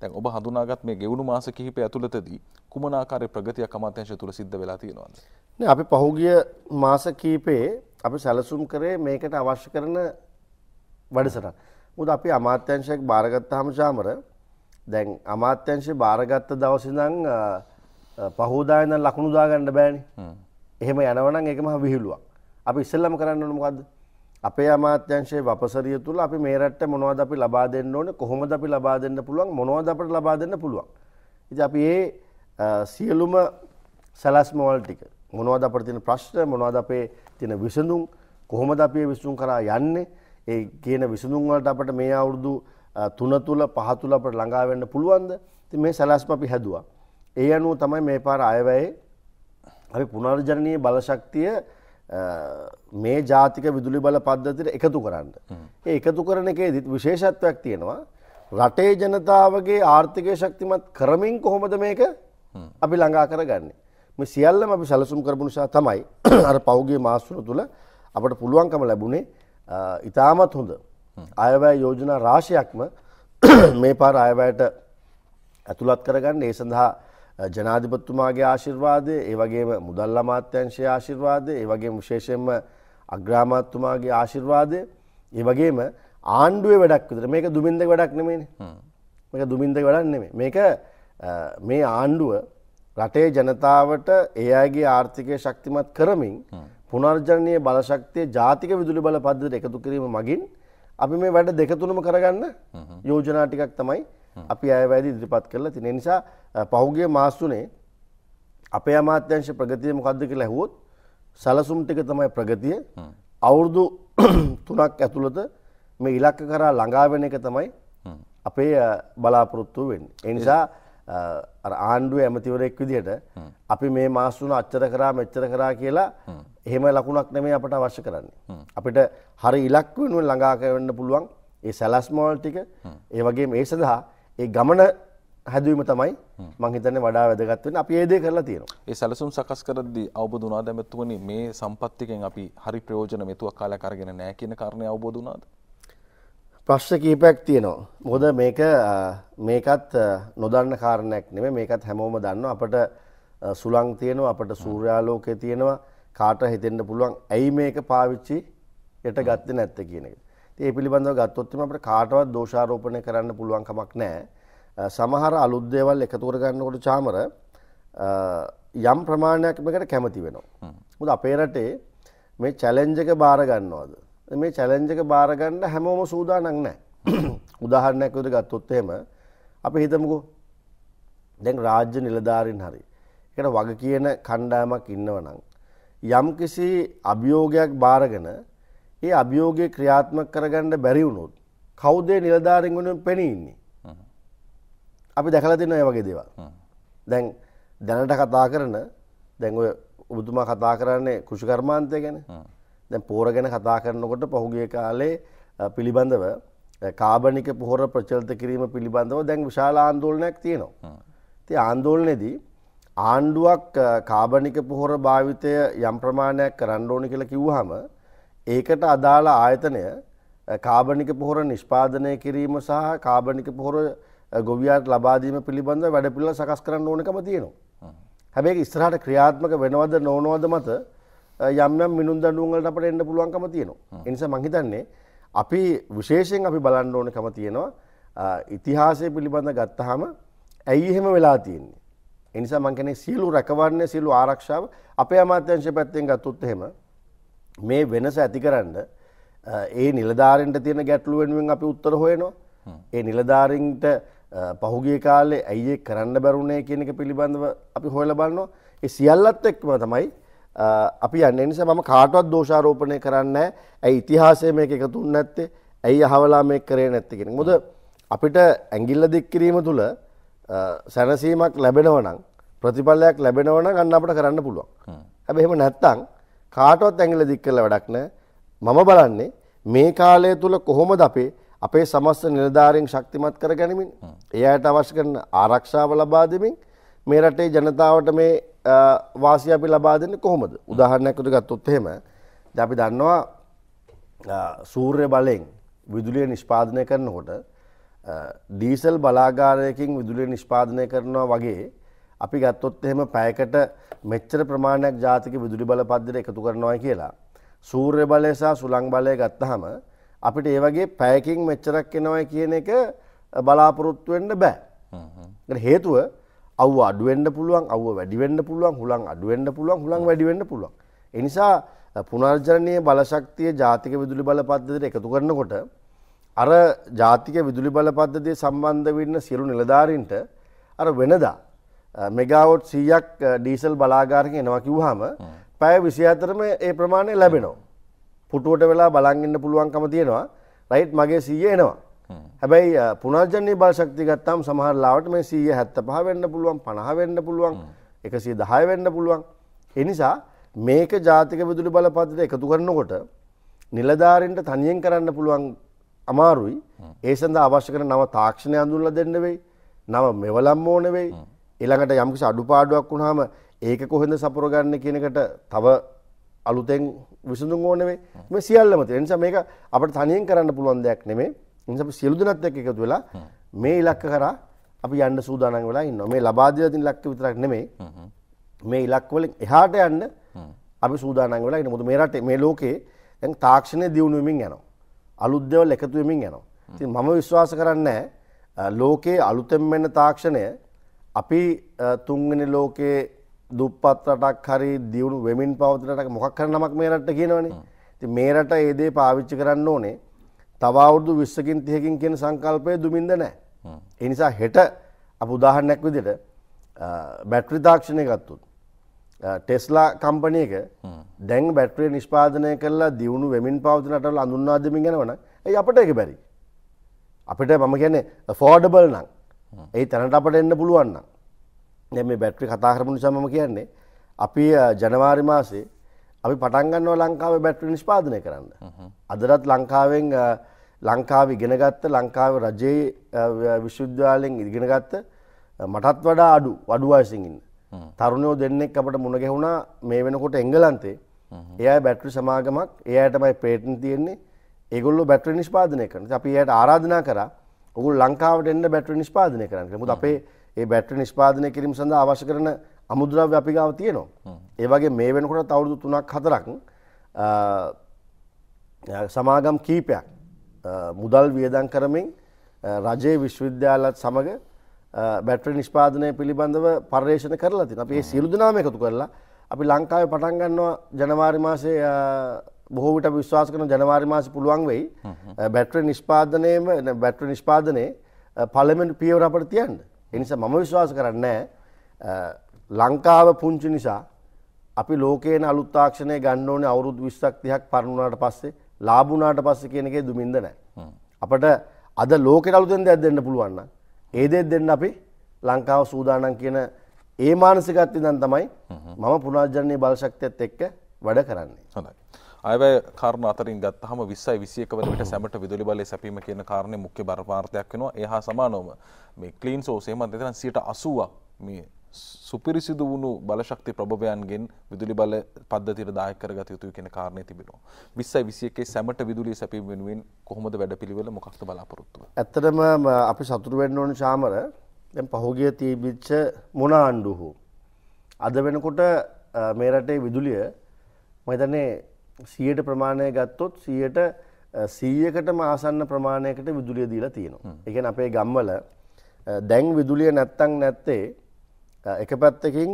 දැන් ඔබ හඳුනාගත් මේ ගෙවුණු මාස කිහිපය ඇතුළතදී කුමන ආකාරයේ ප්‍රගතියක් අමාත්‍යංශය තුල සිද්ධ වෙලා තියෙනවද? නේ අපි පහුගිය මාස කිහිපයේ අපි සැලසුම් කරේ මේකට අවශ්‍ය කරන වැඩසටහන. මොකද අපි අමාත්‍යංශයක් බාරගත්තාම ජාමර දැන් අමාත්‍යංශය බාරගත්ත දවස් ඉඳන් පහෝදා ඉඳන් ලකුණු දාගන්න බෑනේ. එහෙම යනවනම් ඒක මහ විහිළුවක්. අපි ඉස්සෙල්ලම කරන්න ඕන මොකද්ද? අපේ අමාත්‍යංශයේ වපසරිය තුල අපි මේ රටට මොනවද අපි ලබා දෙන්න ඕනේ කොහොමද අපි ලබා දෙන්න පුළුවන් මොනවද අපිට ලබා දෙන්න පුළුවන් ඉතින් අපි මේ සියලුම සලස්ම වල ටික මොනවද අපිට තියෙන ප්‍රශ්න මොනවද අපේ තියෙන විසඳුම් කොහොමද අපි මේ විසඳුම් කරා යන්නේ ඒ කියන විසඳුම් වලට අපිට මේ අවුරුදු 3 තුල 5 තුල අපිට ළඟා වෙන්න පුළුවන්ද ඉතින් මේ සලස්ම අපි හැදුවා ඒ අනුව තමයි මේ පාර අයවැයේ අපි පුනර්ජනනීය බලශක්තිය මේ ජාතික විදුලි බල පද්ධතිට එකතු කරන්න. ඒ එකතු කරන එකේ දිත් විශේෂත්වයක් තියෙනවා. රටේ ජනතාවගේ ආර්ථිකය ශක්තිමත් කරමින් කොහොමද මේක අපි ළඟා කරගන්නේ. මේ සියල්ලම අපි සැලසුම් කරපු නිසා තමයි *clears throat* අර පෞගේ මාස්තුර තුළ අපට පුළුවන්කම ලැබුණේ ඉතාමත් හොඳ. අයවැය යෝජනා රාශියක්ම *clears throat* මේ පාර අයවැයට ඇතුළත් කරගන්න ඒ සඳහා ජනාධිපත්තුමාගේ ආශිර්වාදය ඒවගේම මුදල් අමාත්‍යංශය ආශිර්වාදය ඒවගේ විශේෂෙන්ම අග්‍රාමාත්තුමාගේ ආශිර්වාදය ඒවගේම ආණ්ඩුව වැඩක් විතර මේක දුමින්ද වැඩක් නෙමේ මේක දුමින්ද වැඩක් නෙමේ මේක මේ ආණ්ඩුව රටේ ජනතාවට ඒ අයගේ ආර්ථිකය ශක්තිමත් කරමින් පුනර්ජනය බලශක්තිය ජාතික විදුලි බල පද්ධ එකතු කිරීම මගින් අපි මේ වැඩ දෙකතුනම කරගන්න යෝජනා ටිකක් තමයි අපි අයවැයද ඉදිරිපත් කරලා තින නිසා පහුගේ මාස්තුනේ අපේ අමාත්‍යංශ ප්‍රගතිය මොකක්ද කියලා ඇහුවොත් සැලසුම් ටික තමයි ප්‍රගතිය අවුරුදු *clears throat* තුනක් ඇතුළත මේ ඉලක්ක කරා ළඟාවෙන එක තමයි අපේ බලාපොරොත්තුව වෙන්නේ. ඒ නිසා ආණ්ඩුව ඇමතිවරෙක් විදිහට අපි මේ මාසුන අච්චර කරා මෙච්චර කරා කියලා එහෙම ලකුණක් නෙමේ අපට අවශ්‍ය කරන්නේ. අපිට හරි ඉලක්ක වෙනුවෙන් ළඟා කරන්න පුළුවන් ඒ සැලස්මෝල් ටික ඒ වගේ මේ සඳහා ඒ ගමන හැදුවීම තමයි මංහිතන වඩා වැදගත්වෙන අප ඒදේ කරලා තියෙනවා ඒ සැලසුම් සකස් කරදදි අවබදුනා දැමැත්තුවනි මේ සම්පත්තිකෙන් අපි හරි ප්‍රයෝජන මෙතුවක් කාල කරගෙන නෑ කියන කරණය අවබෝධනාද ප්‍රශ්න කීපයක් තියෙනවා මොද මේක මේකත් නොදන්න කාරණයක් නෙම මේකත් හැමෝම දන්න අපට සුළං තියෙනවා අපට සූර්යාලෝකය තියෙනවා කාට හිතෙන්න්න පුළුවන් ඇයි මේක පාවිච්චි යට ගත්ත නැත්ත කියන එක ඒ පිළිබඳව ගත්තොත්තම අපට කාටවත් දෝෂාරෝපණය කරන්න පුළුවන් කමක් නෑ. සමහර අලුත් දේවල් එකතු කරගන්නකොට චාමර යම් ප්‍රමාණයක් මේකට කැමති වෙනවා. මොකද අපේ රටේ මේ චැලෙන්ජ් එක බාර ගන්නවද? මේ චැලෙන්ජ් එක බාර ගන්න හැමෝම සූදානම් නැහැ. *coughs* උදාහරණයක් විදිහට ගත්තොත් එහෙම අපි හිතමුකෝ දැන් රාජ්‍ය නිලධාරීන් හරි. ඒකට වග කියන කණ්ඩායමක් ඉන්නවනම් යම් කිසි අභියෝගයක් බාරගෙන ඒ අභියෝගය ක්‍රියාත්මක කරගන්න බැරි වුණොත් කවුදේ නිලධාරීන් වෙනුවෙන් පෙනී ඉන්නේ. අපි දැකලා තියෙනවා මේ වගේ දේවල්. දැන් දැනට කතා කරන දැන් ඔය ඔබතුමා කතා කරන්නේ කෘෂිකර්මාන්තය ගැන. දැන් පෝර ගැන කතා කරනකොට පහුගිය කාලේ පිළිබඳව කාබනික පොහොර ප්‍රචලිත කිරීම පිළිබඳව දැන් විශාල ආන්දෝලනයක් තියෙනවා. ඉතින් ආන්දෝලනයේදී ආණ්ඩුවක් කාබනික පොහොර භාවිතය යම් ප්‍රමාණයක් කරන්න ඕන කියලා කිව්වහම ඒකට අදාළ ආයතනය කාබනික පොහොර නිෂ්පාදනය කිරීම සහ කාබනික පොහොර ගොවියාට ලබාදීම පිළිබඳ වැඩපිල්ල සකස් කරන්න ඕනකම තියෙනවා. හැබැයි ඉස්රහට ක්‍රියාත්මක වෙනවද නොනවද මත යම්යම් මිනුන් දඩුවන්ගලට අපට එන්න පුළුවන්කම තියෙනවා. එනිස මහිතන්නේ අපි විශේෂයෙන් අපි බලන්න ඕනකම තියෙනවා ඉතිහාසය පිළිබඳ ගත්තහම ඇයි එහෙම වෙලා තියෙන්නේ. එනිසා මංකනේ සියලු රැකවන්නේ සියලු ආරක්ෂාව අපේ අමාත්‍යංශ පැත්තෙන් ගත්තොත් එහෙම මේ වෙනස ඇතිකරන්න ඒ නිලධාරෙන්ට තියෙන ගැටලු වෙනුවෙන් අපි උත්තර හොයනවා ඒ නිලධාරින්ට පහුගේ කාලේ ඇයිඒ කරන්න බැරුණේ කියන එක පිළිබඳව අපි හොයල බන්නවා ඒ සියල්ලත් එක්ම තමයි අපි යන්න නිසා මම කාටවත් දෝෂාරෝපණය කරන්න ඇයි ඉතිහාසය මේක එකතුන් නැත්තේ ඇයි අහවලා මේ කරේ නැත්තකෙන මොද අපිට ඇගිල්ල දෙක්කිරීම තුළ සැනසීමක් ලැබෙනවනං ප්‍රතිඵලයක් ලැබෙනවන ගන්න අපට කරන්න පුළුවන් ඇැබ එහෙම නැත්තං කාටවත් ඇඟිල්ල දික් කරලා වැඩක් නැහැ. මම බලන්නේ මේ කාලය තුල කොහොමද අපේ අපේ සමස්ත නිලධාරීන් ශක්තිමත් කර ගැනීමෙන් ඒ අයට අවශ්‍ය කරන ආරක්ෂාව ලබා දෙමින් මේ රටේ ජනතාවට මේ වාසිය අපි ලබා දෙන්නේ කොහොමද? උදාහරණයක් විදිහට ගත්තොත් එහෙම දැන් අපි දන්නවා සූර්ය බලයෙන් විදුලිය නිෂ්පාදනය කරනකොට ඩීසල් බලාගාරයකින් විදුලිය නිෂ්පාදනය කරනවා වගේ අපි ගත්තොත් එහෙම පැයකට මෙච්චර ප්‍රමාණයක් ජාතික විදුලි බල පද්ධතියට එකතු කරනවා කියලා. සූර්ය බලය සහ සුළං බලය ගත්තාම අපිට ඒ වගේ පැයකින් මෙච්චරක් එනවා කියන එක බලාපොරොත්තු වෙන්න බෑ. හේතුව අව්ව අඩු වෙන්න පුළුවන්, අව්ව වැඩි වෙන්න පුළුවන්, හුලං අඩු වෙන්න පුළුවන්, හුලං වැඩි වෙන්න පුළුවන්. ඒ නිසා පුනර්ජනනීය බලශක්තිය ජාතික විදුලි බල පද්ධතියට එකතු කරනකොට අර ජාතික විදුලි බල පද්ධතිය සම්බන්ධ වෙන්න සියලු නිලධාරීන්ට අර වෙනදා මෙගාවොට් සීයක් ඩීසල් බලාගාරක එනවා කිව්හම පැය විසිහතරම ඒ ප්‍රමාණය ලැබෙනවා. පුටුවට වෙලා බලංගන්න පුළුවන්කම තියෙනවා රයිට් මගේ සීය එනවා. හැබැයි පුනර්ජන්නේ බලශක්ති ගත්තාම් සමහරලාවට මේ සීය හැත්ත පහ වෙන්න පුළුවන් පණහ වෙන්න පුළුවන් එකසිය දහය වෙන්න පුළුවන්. එනිසා මේක ජාතික විදුලි බලපත්‍රයට එකතු කරනකොට නිලධාරින්ට තනියෙන් කරන්න පුළුවන් අමාරුයි ඒ සඳහා අවශ්‍ය කරන නව තාක්ෂණය අඳුල්ල දෙන්න වෙයි නව මෙවලම් ඕන වෙයි ඊළඟට යම්කිසි අඩුපාඩුවක් වුණාම ඒක කොහෙන්ද සපුරගන්න කියන එකට තව අලුතෙන් විසඳුම් ඕන නෙමෙයි. මේ සියල්ලම තියෙන නිසා මේක අපිට තනියෙන් කරන්න පුළුවන් දෙයක් නෙමෙයි. ඒ නිසා අපි සියලු දෙනාත් එක්ක එකතු වෙලා මේ ඉලක්ක කරා අපි යන්න සූදානම් වෙලා ඉන්නවා. මේ ලබා දීලා තියෙන ඉලක්ක විතරක් නෙමෙයි. මේ ඉලක්ක වලින් එහාට යන්න අපි සූදානම් වෙලා ඉන්න. මොකද මේ රටේ මේ ලෝකේ දැන් තාක්ෂණය දියුණු වෙමින් යනවා. අලුත් දේවල් එකතු වෙමින් යනවා. ඉතින් මම විශ්වාස කරන්නේ ලෝකයේ අලුතෙන් මෙන්න තාක්ෂණය අපි තුන්වෙනි ලෝකයේ දුප්පත් රටක් හරි දියුණු වෙමින් පවතින රටක මොකක් හරි නමක් මේ රටට කියනවනේ. ඉතින් මේ රට ඒ දේ පාවිච්චි කරන්න ඕනේ. තව අවුරුදු 20කින් 30කින් කියන සංකල්පය දුමින්ද නැහැ. ඒ නිසා හෙට අපි උදාහරණයක් විදිහට බැටරි තාක්ෂණය ගත්තොත් ටෙස්ලා කම්පැනි එක දැන් බැටරිය නිෂ්පාදනය කරලා දියුණු වෙමින් පවතින රටවල අඳුන්වා දෙමින් යනවනම් ඒ අපිට ඒක බැරි. අපිට මම කියන්නේ affordable නම් ඒ තැනට අපට එන්න පුළුවන්න නැ මේ බැට්‍රි කතා කරමු නිසා මම කියන්නේ අපි ජනවාරි මාසේ අපි පටන්ගන්නව ලංකාව බැට්‍රි නිෂ්පාදනය කරන්න අදරත් ලංකාවෙන් ලංකාව ඉගෙනගත්ත ලංකාව රජයේ විශුද්ධාලෙන් ඉගෙනගත්ත මටත් වඩා අඩු වඩු අයසිඉන්න තරුණයෝ දෙන්නෙක් අපට මුණ ගැහුණා මේ වෙනකොට එංගලන්තේ එය බැට්‍රි සමාගමක් එයටමයි පේටන් තියෙන්නේ ඒගොල්ලො බැට්‍රි නිෂ්පාදනය කරන අපි යට ආරාධනා කරා ඔහු ලංකාවට එන්න බැට්‍ර නිස්පාදනය කරන්න මුද අපේ ඒ බැට්‍ර නිස්පාදනය කිරීම සඳ අවශ්‍ය කරන අමුදුරාව අපිගාව තියනවා ඒවගේ මේ වෙනකොට අවුරුදු තුනක් හතරක් සමාගම් කීපයක් මුදල් වියදන් කරමින් රජයේ විශ්වවිද්‍යාලත් සමඟ බැට්‍ර නිස්පාදනය පිළිබඳව පර්යේෂණ කරලා තින අපේ සිරුදනාම එකතු කරලා අපි ලංකාව පටන්ගන්නවා ජනවාරි මාසය බොහෝ විට අපි විශ්වාස කරන ජනවාරි මාසේ පුළුවන් වෙයි බැටරි නිෂ්පාදනයේම බැටරි නිෂ්පාදනයේ පළමෙන් පියවර අපිට තියන්න. ඒ නිසා මම විශ්වාස කරන්නේ ලංකාව පුංචි නිසා අපි ලෝකේන අලුත් තාක්ෂණය ගන්න ඕනේ අවුරුදු 20ක් 30ක් පරණ වුණාට පස්සේ ලාභ වුණාට පස්සේ කියන එකේ දුමින්ද නැහැ. අපිට අද ලෝකේට අලුතෙන් දෙයක් දෙන්න පුළුවන් නම් ඒ දෙයක් දෙන්න අපි ලංකාව සූදානම් කියන ඒ මානසිකත්වයෙන් තමයි මම පුනර්ජනනීය බලශක්තියත් එක්ක වැඩ කරන්නේ. හොඳයි. අයවැය කාරණ අතරින් ගත්තහම විස්සයි විසියක වලට සැමට විදුලි බලය සැපීම කියන කාරණය මුඛ්‍ය බරපාර්ථයක් වෙනවා ඒ හා සමානෝම මේ ක්ලීන් සෝසේම දෙතන සියට අසුවක් මේ සුපිරිසිදු වුණු බලශක්ති ප්‍රභවයන්ගෙන් විදුලි බල පද්ධතියට දායකර ගත යුතුයි කියන කාරණය තිබෙනවා. විස්සයි විසියකේ සැමට විදුලිය සැපීම වෙනුවෙන් කොහොමද වැඩපිළිවෙල මොකක්ද බලාපොරොත්තුව. ඇත්තටම අපි සතුරු වෙන්න ඕන චාමර දැන් පහුගිය තීබිච්ච මොන ආණ්ඩුහු. අද වෙනකොට මේ රටේ විදුලිය මම හිතන්නේ සියයට ප්‍රමාණය ගත්තොත් සියයට සීයකටම ආසන්න ප්‍රමාණයකට විදුලිය දීලා තියෙනවා. එකන අපේ ගම්වල දැන් විදුලිය නැත්තං නැත්තේ එක පැත්තකින්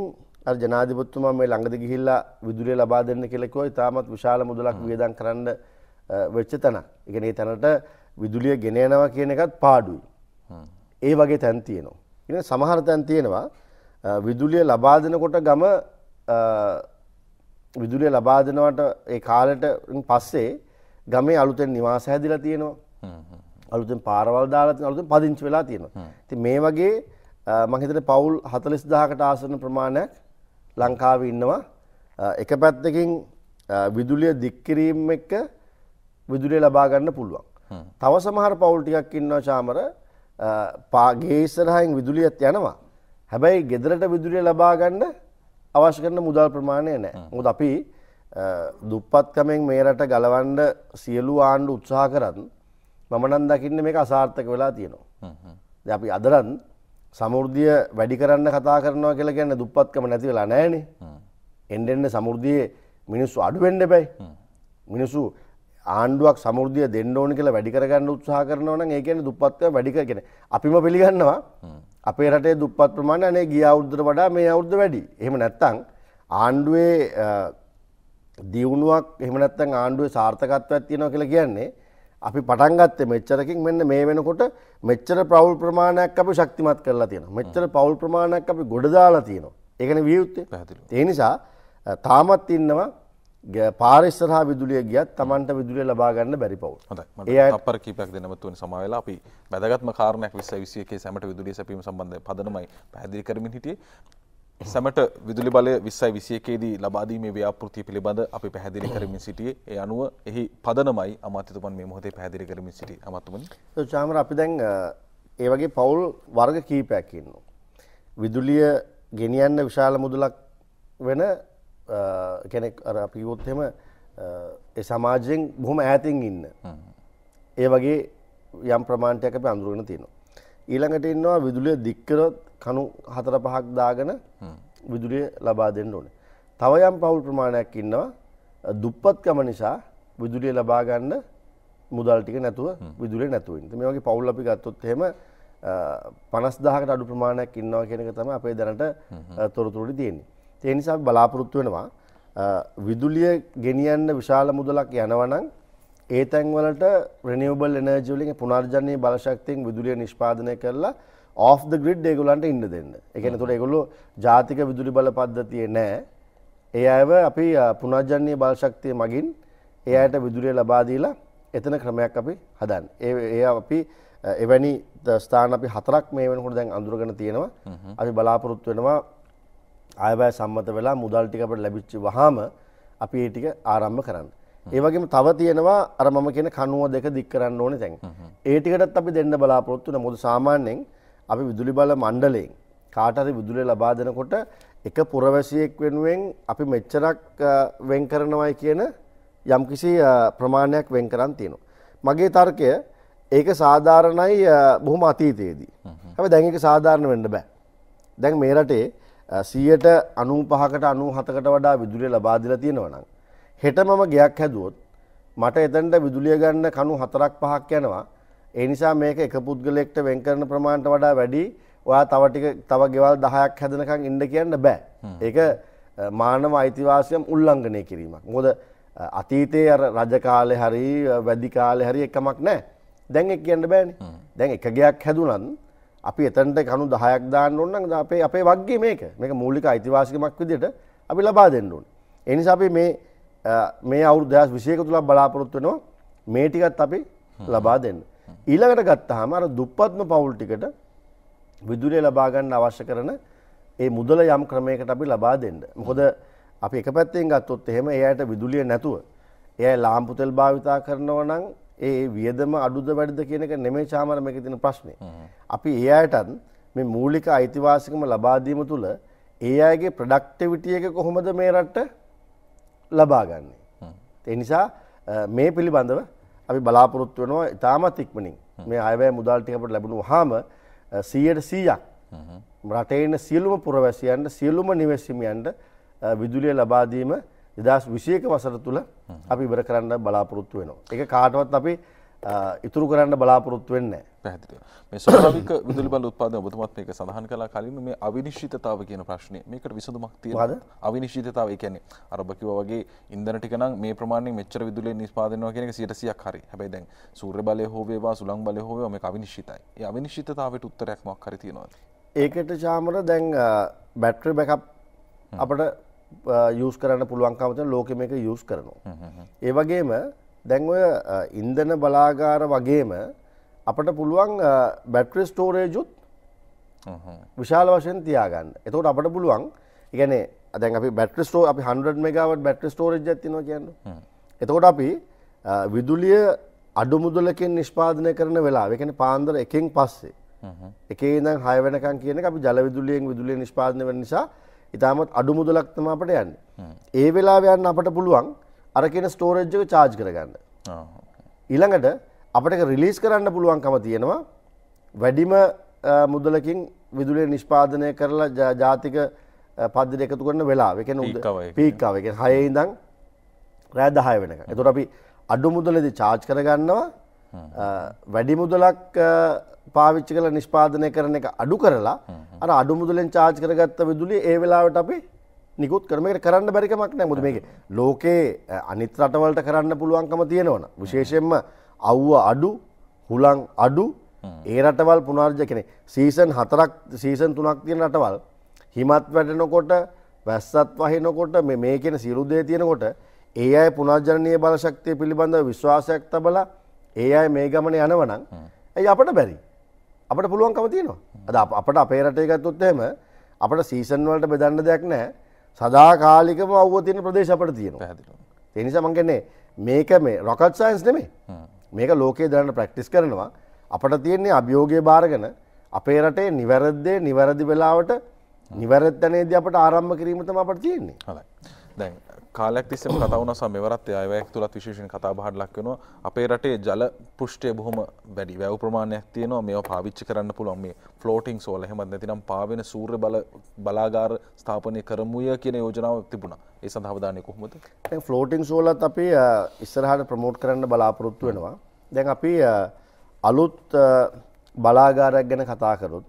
ජනාධිපත්තුමා මේ ළඟද ගිහිල්ලා විදුලිය ලබා දෙන්න කෙලෙකෝ ඉතාමත් විශාල මුදලක් වියදන් කරන්න වෙච්ච තැන. එකන ඒ තැනට විදුලිය ගෙනයනවා කියන එකත් පාඩුයි. ඒ වගේ තැන් තියෙනවා. එ සමහර තැන් තියෙනවා විදුලිය ලබා දෙනකොට ගම විදුලිය ලබා දෙනවට ඒ කාලෙට පස්සේ ගමේ අලුතෙන් නිවාස හැදිලා තියෙනවා. අලුතෙන් පාරවල් දාලා තියෙනවා අලුතෙන් පදිංචි වෙලා තියෙනවා. ඉතින් මේ වගේ මම හිතන්නේ පවුල් 40000කට ආසන්න ප්‍රමාණයක් ලංකාවේ ඉන්නවා. එක පැත්තකින් විදුලිය දික් කිරීම එක්ක විදුලිය ලබා ගන්න පුළුවන්. තව සමහර පවුල් ටිකක් ඉන්නවා චාමර පාගේ ඉස්සරහින් විදුලියත් යනවා. හැබැයි ගෙදරට විදුලිය ලබා ගන්න අවශ්‍ය කරන මුදල් ප්‍රමාණය නෑ මුද අපි දුප්පත්කමෙන් මේ රට ගලවන්ඩ සියලු ආණ්ඩු උත්සාහ කරන්න මමනන් දකින්න මේක අසාර්ථක වෙලා තියෙනවා. අපි අදරන් සමුෘද්ධිය වැඩි කරන්න කතා කරනවා කියලා ගැන්න දුපත්කම නැති වෙලා නෑනේ එන්ඩෙන්න්න සමුෘද්ධියයේ මිනිස්සු අඩුවෙන්ඩ බැයි මිනිසු ආණ්ඩුවක් සමුෘදධිය දෙන්න ඕනි කියලා වැඩිකරගන්න උත්සාහ කරනවන ඒකන දුපත්ව වැඩිකරගෙන අපිම පිළිගන්නවා අපේ රටේ දුපත් ප්‍රමාණ අනේ ගිය අවුද්දර වඩා මේ අවුද්ද වැඩි එහෙම නැත්තං ආණ්ඩුවේ දියුණුවක් එහමනත්තන් ආණ්ඩුවේ සාර්ථකත්වයක් තියෙනවා කියලා කියන්නේ අපි පටන්ගත්තේ මෙච්චරකින් මෙන්න මේ වෙනකොට මෙච්චර පවුල් ප්‍රමාණයක් අපි ශක්තිමත් කරලා තියෙන මෙච්චර පවුල් ප්‍රමාණයක් අපි ගොඩදාලා තියෙනවා ඒකන වියයුත්තේ පැහතිල ඒ නිසා තාමත් ඉන්නවා පාරිස්සරහ විදුලිය ගියත් තමන්ට විදුලිය ලබා ගන්න බැරි පවු. හොඳයි. ඒ තප්පර කීපයක් දෙන්න මෙතුනේ සමා වෙලා අපි වැදගත්ම කාරණයක් 2021 සැමට විදුලිය සැපීම සම්බන්ධ පදනමයි පැහැදිලි කරමින් හිටියේ. සැමට විදුලි බලය 2021 දී ලබා දීමේ ව්‍යාපෘතිය පිළිබඳ අපි පැහැදිලි කරමින් සිටියේ. ඒ අනුව එහි පදනමයි අමාත්‍යතුමන් මේ මොහොතේ පැහැදිලි කරමින් සිටියේ. අමාත්‍යතුමනි. චාමර අපි දැන් ඒ වගේ පවුල් වර්ග කීපයක් ඉන්නවා. විදුලිය ගෙනියන්න විශාල මුදලක් වෙන කෙනෙක් අර අපියොත්හෙම සමාජයෙන් බොහොම ඈතින් ඉන්න ඒ වගේ යම් ප්‍රමාණ්ටයක් අප අඳුරගෙන තියෙනවා. ඊළඟට ඉන්නවා විදුලිය දික්කරොත් කණු හතර පහක් දාගෙන විදුලිය ලබා දෙන්න ඕනේ. තව යම් පවුල් ප්‍රමාණයක් ඉන්නවා දුප්පත්කම නිසා විදුලිය ලබා ගන්න මුදල් ටික නැතුව විදුලිය නැතුව ඉන්න. මේ වගේ පවුල් අපි ගත්තොත් එහෙම 50000කට අඩු ප්‍රමාණයක් ඉන්නවා කියන එක තමයි අපේ දැනට තොරතුරු තියෙන්නේ. ඒ නිසා බලාපොරොත්තු වෙනවා විදුලිය ගෙනියන්න විශාල මුදලක් යනවනම් ඒ තැන්වලට රෙනියබල් එනජලින් පුනර්ජනය බලශක්තියෙන් විදුලිය නිෂ්පාදනය කරලා ඔෆ් ග්‍රිඩ් ඒගුලන්ට ඉන්න දෙන්න එකන තුොට එගොල්ලු ජාතික විදුලි බල පද්ධතිය නෑ ඒ අයව අපි පුනර්ජනය බලශක්තිය මගින් ඒ අයට විදුලිය ලබාදීලා එතන ක්‍රමයක් අපි හදන් ඒ අපි එවැනි ස්ථාන අපි හතරක් මේ වෙනකොට දැන් අඳුරගෙන තියෙනවා අපි බලාපොරොත්තු වෙනවා ආයවැය සම්මත වෙලා මුදල් ටික අපිට ලැබිච්ච වහාම අපි ඒ ටික ආරම්භ කරන්න. ඒ වගේම තව තියෙනවා අර මම කියන කණුව දෙක දික් කරන්න ඕනේ දැන්. ඒ ටිකටත් අපි දෙන්න බලාපොරොත්තු වෙනවා. මොකද සාමාන්‍යයෙන් අපි විදුලි බල මණ්ඩලයෙන් කාට හරි විදුලිය ලබා දෙනකොට එක පුරවැසියෙක් වෙනුවෙන් අපි මෙච්චරක් වෙන් කරනවයි කියන යම්කිසි ප්‍රමාණයක් වෙන් කරන් තියෙනවා. මගේ තර්කය ඒක සාධාරණයි බොහොම අතීතයේදී. හැබැයි දැන් ඒක සාධාරණ වෙන්න බෑ. දැන් මේ රටේ සීයට අනු පහකට අනු හතකට වඩා විදුලිය ලබාදිල තියෙනවනම්. හෙට මම ගයක් හැදුවොත් මට එතන්ට විදුලිය ගන්න කණු හතරක් පහක් යනවා ඒ නිසා මේක එක පුද්ගලෙක්ට වෙන්කරන ප්‍රමාණට වඩා වැඩි ඔයා තවටික තව ගෙවල් දහයක් හැදනකං ඉඩ කියන්න බෑ ඒක මානව අයිතිවාසයම් උල්ලංඝනය කිරීමක් මොද අතීතයේ රජකාලෙ හරි වැදිකාලෙ හරි එකමක් නෑ දැන් එක කියන්න බෑන දැන් එක ගයක් හැදුනන් අපි එතනට කණු 10ක් දාන්න ඕන නම් අපේ අපේ වග්ගයේ මේක. මේක මූලික අයිතිවාසිකමක් විදිහට අපි ලබා දෙන්න ඕනේ. ඒ නිසා අපි මේ මේ අවුරුදු 2021 තුල බලාපොරොත්තු වෙනවා මේ ටිකත් අපි ලබා දෙන්න. ඊළඟට ගත්තාම අර දුප්පත්ම පවුල් ටිකට විදුලිය ලබා ගන්න අවශ්‍ය කරන ඒ මුදල යම් ක්‍රමයකට අපි ලබා දෙන්න. මොකද අපි එක පැත්තෙන් ගත්තොත් එහෙම ඒ අයට විදුලිය නැතුව එයා ලාම්පු තෙල් භාවිතා කරනවා නම් ඒ වියදම අඩුද වැඩිද කියන එක නෙමෙයි චාමර මේකේ තියෙන ප්‍රශ්නේ. අපි ඒ අයටත් මේ මූලික අයිතිවාසිකම ලබා දීම තුළ ඒ අයගේ ප්‍රොඩක්ටිවිටි එක කොහොමද මේ රට ලබා ගන්නේ. ඒ නිසා මේ පිළිබඳව අපි බලාපොරොත්තු වෙනවා ඉතාමත් ඉක්මනින් මේ අයවැය මුදල් ටික අපිට ලැබුණාම 100%ක් රටේ ඉන්න සියලුම පුරවැසියන්ට සියලුම නිවෙසිමියන්ට විදුලිය ලබා දීම දෙදස් විසියක වසර තුළ අපි ඉවර කරන්න බලාපොරොත්තු වෙනවා. එක කාටවත් අපි ඉතුරු කරන්න බලාපොරොත්තු වෙන්නේ පැහැදිලි. මේ ස්වාභාවික විදුලි බල උත්පාදන ඔබතුමත් මේක සඳහන් කළා කලින් මේ අවිනිශ්චිතතාව කියන ප්‍රශ්නේ. මේකට විසඳුමක් තියෙනවද? අවිනිශ්චිතතාව ඒ කියන්නේ අර ඔබ කිව්වා වගේ ඉන්ධන ටික නම් මේ ප්‍රමාණයෙන් මෙච්චර විදුලිය නිෂ්පාදනය වෙනවා කියන එක 100%ක් හරි. හැබැයි දැන් සූර්ය බලය හෝ වේවා සුළං බලය හෝ වේවා මේක අවිනිශ්චිතයි. ඒ අවිනිශ්චිතතාවයට උත්තරයක් මොකක් හරි තියෙනවද? ඒකට චාමර දැන් බැටරි බෑකප් අපිට යස් කරන්න පුළුවන්කාමත ලෝක මේක යස් කරනවා. ඒ වගේම දැන්ඔය ඉන්දන බලාගාර වගේම අපට පුළුවන් බැට්‍රි ස්ටෝරේජුත් විශාල වශයෙන් තියාගන්න එතකොට අපට පුළුවන් ඉගැනේ අදැන් අපි බැට්‍රිස්ටෝ අපි හන්ඩ මෙගවට බැට්‍රි ස්ටෝරජ් ඇතිනවා කියන්න එතකොට අපි විදුලිය අඩුමුදලකින් නිෂ්පාදනය කරන වෙලා එකන පාන්දර එකෙන් පස්සේ එකේදම් හයවැනකන් කියන අපි ජලවිදුලියෙන් විදුලිය නිෂ්පාදනය වෙන නිසා ඉතාමත් අඩු මුදලක් තම අපට යන්න. ඒ වෙලා යන්න අපට පුළුවන් අර කියන ස්ටෝරේජ්ජක චාජ් කරගන්න. ඉළඟට අපට රිලිස් කරන්න පුළුවන්කම තියෙනවා වැඩිම මුදලකින් විදුලේ නිෂ්පාදනය කරලා ජාතික පද්දිර එකතු කරන වෙලා එකන පීක්කාව එක හය ඉඳං රෑදහය වෙනක. එතුට අපි අඩු මුදලද චාජ් කරගන්නවා වැඩි මුදලක් පාවිච්චි කළ නිෂ්පාදනය කරන එක අඩු කරලා අර අඩු මුදුලෙන් චාර්ජ් කරගත්ත විදුලිය ඒ වෙලාවට අපි නිකුත් කරමකට කරන්න බැරිකමක් නෑ මුද මේක ලෝකයේ අනිත් රටවලට කරන්න පුළුවන්කම තියෙනවන විශේෂයෙන්ම අව්ව අඩු හුලං අඩු ඒ රටවල් පුනාර්ජ කෙනෙ සීසන් හතරක් සීසන් තුනක් තියෙන රටවල් හිමත් වැඩෙනකොට වැස්සත් වහිනකොට මේ කියන සිරුදේ තියෙනකොට ඒ අය පුනාජනය බලශක්තිය පිළිබඳව විශ්වාසයක් තබල ඒ අය මේ ගමන යනවනං ඇයි අපට බැරි අපට පුළුවන්කම තියෙනවා අද අපට අපේ රටේ ගත්තොත්තෙම අපට සීසන් වලට බෙදන්න දෙයක් නැහැ සදාකාලිකම අවතින ප්‍රදේශ අපට තියෙනවා එනිසා මංගන්නේ මේක මේ රොකට් සයින්ස් නෙමේ මේක ලෝකයේ දරන්න ප්‍රක්ටිස් කරනවා අපට තියෙන්නේ අභියෝගය බාරගෙන අපේ රටේ නිවැරද්දේ නිවැරදි වෙලාවට නිවැරත්තනේද අපට ආරම්ම කිරීමතම අපට තියෙන්නේ හයි දැන් කාලයක් තිස්සම කතවන සමවරත් අයවැක් තුළත් විශේෂෙන් කතා බහට ලක්වෙනවා අපේ රටේ ජල පෘෂ්ටය බොහොම වැඩි වැව ප්‍රමාණයක් තියනවා මේ පාවිච්චි කරන්න පුළුවන් මේ ෆලෝටිං සෝල හෙමත් නැතිනම් පාවෙන සූර්ය බල බලාගාර ස්ථාපනය කරමුය කියන යෝජනාව තිබුණා ඒ සඳහවදානය කොහොමද ෆලෝටිං සෝලත් අපි ඉස්සරහට ප්‍රමෝට් කරන්න බලාපොරොත්තු වෙනවා දැන් අපි අලුත් බලාගාරයක් ගැන කතා කරොත්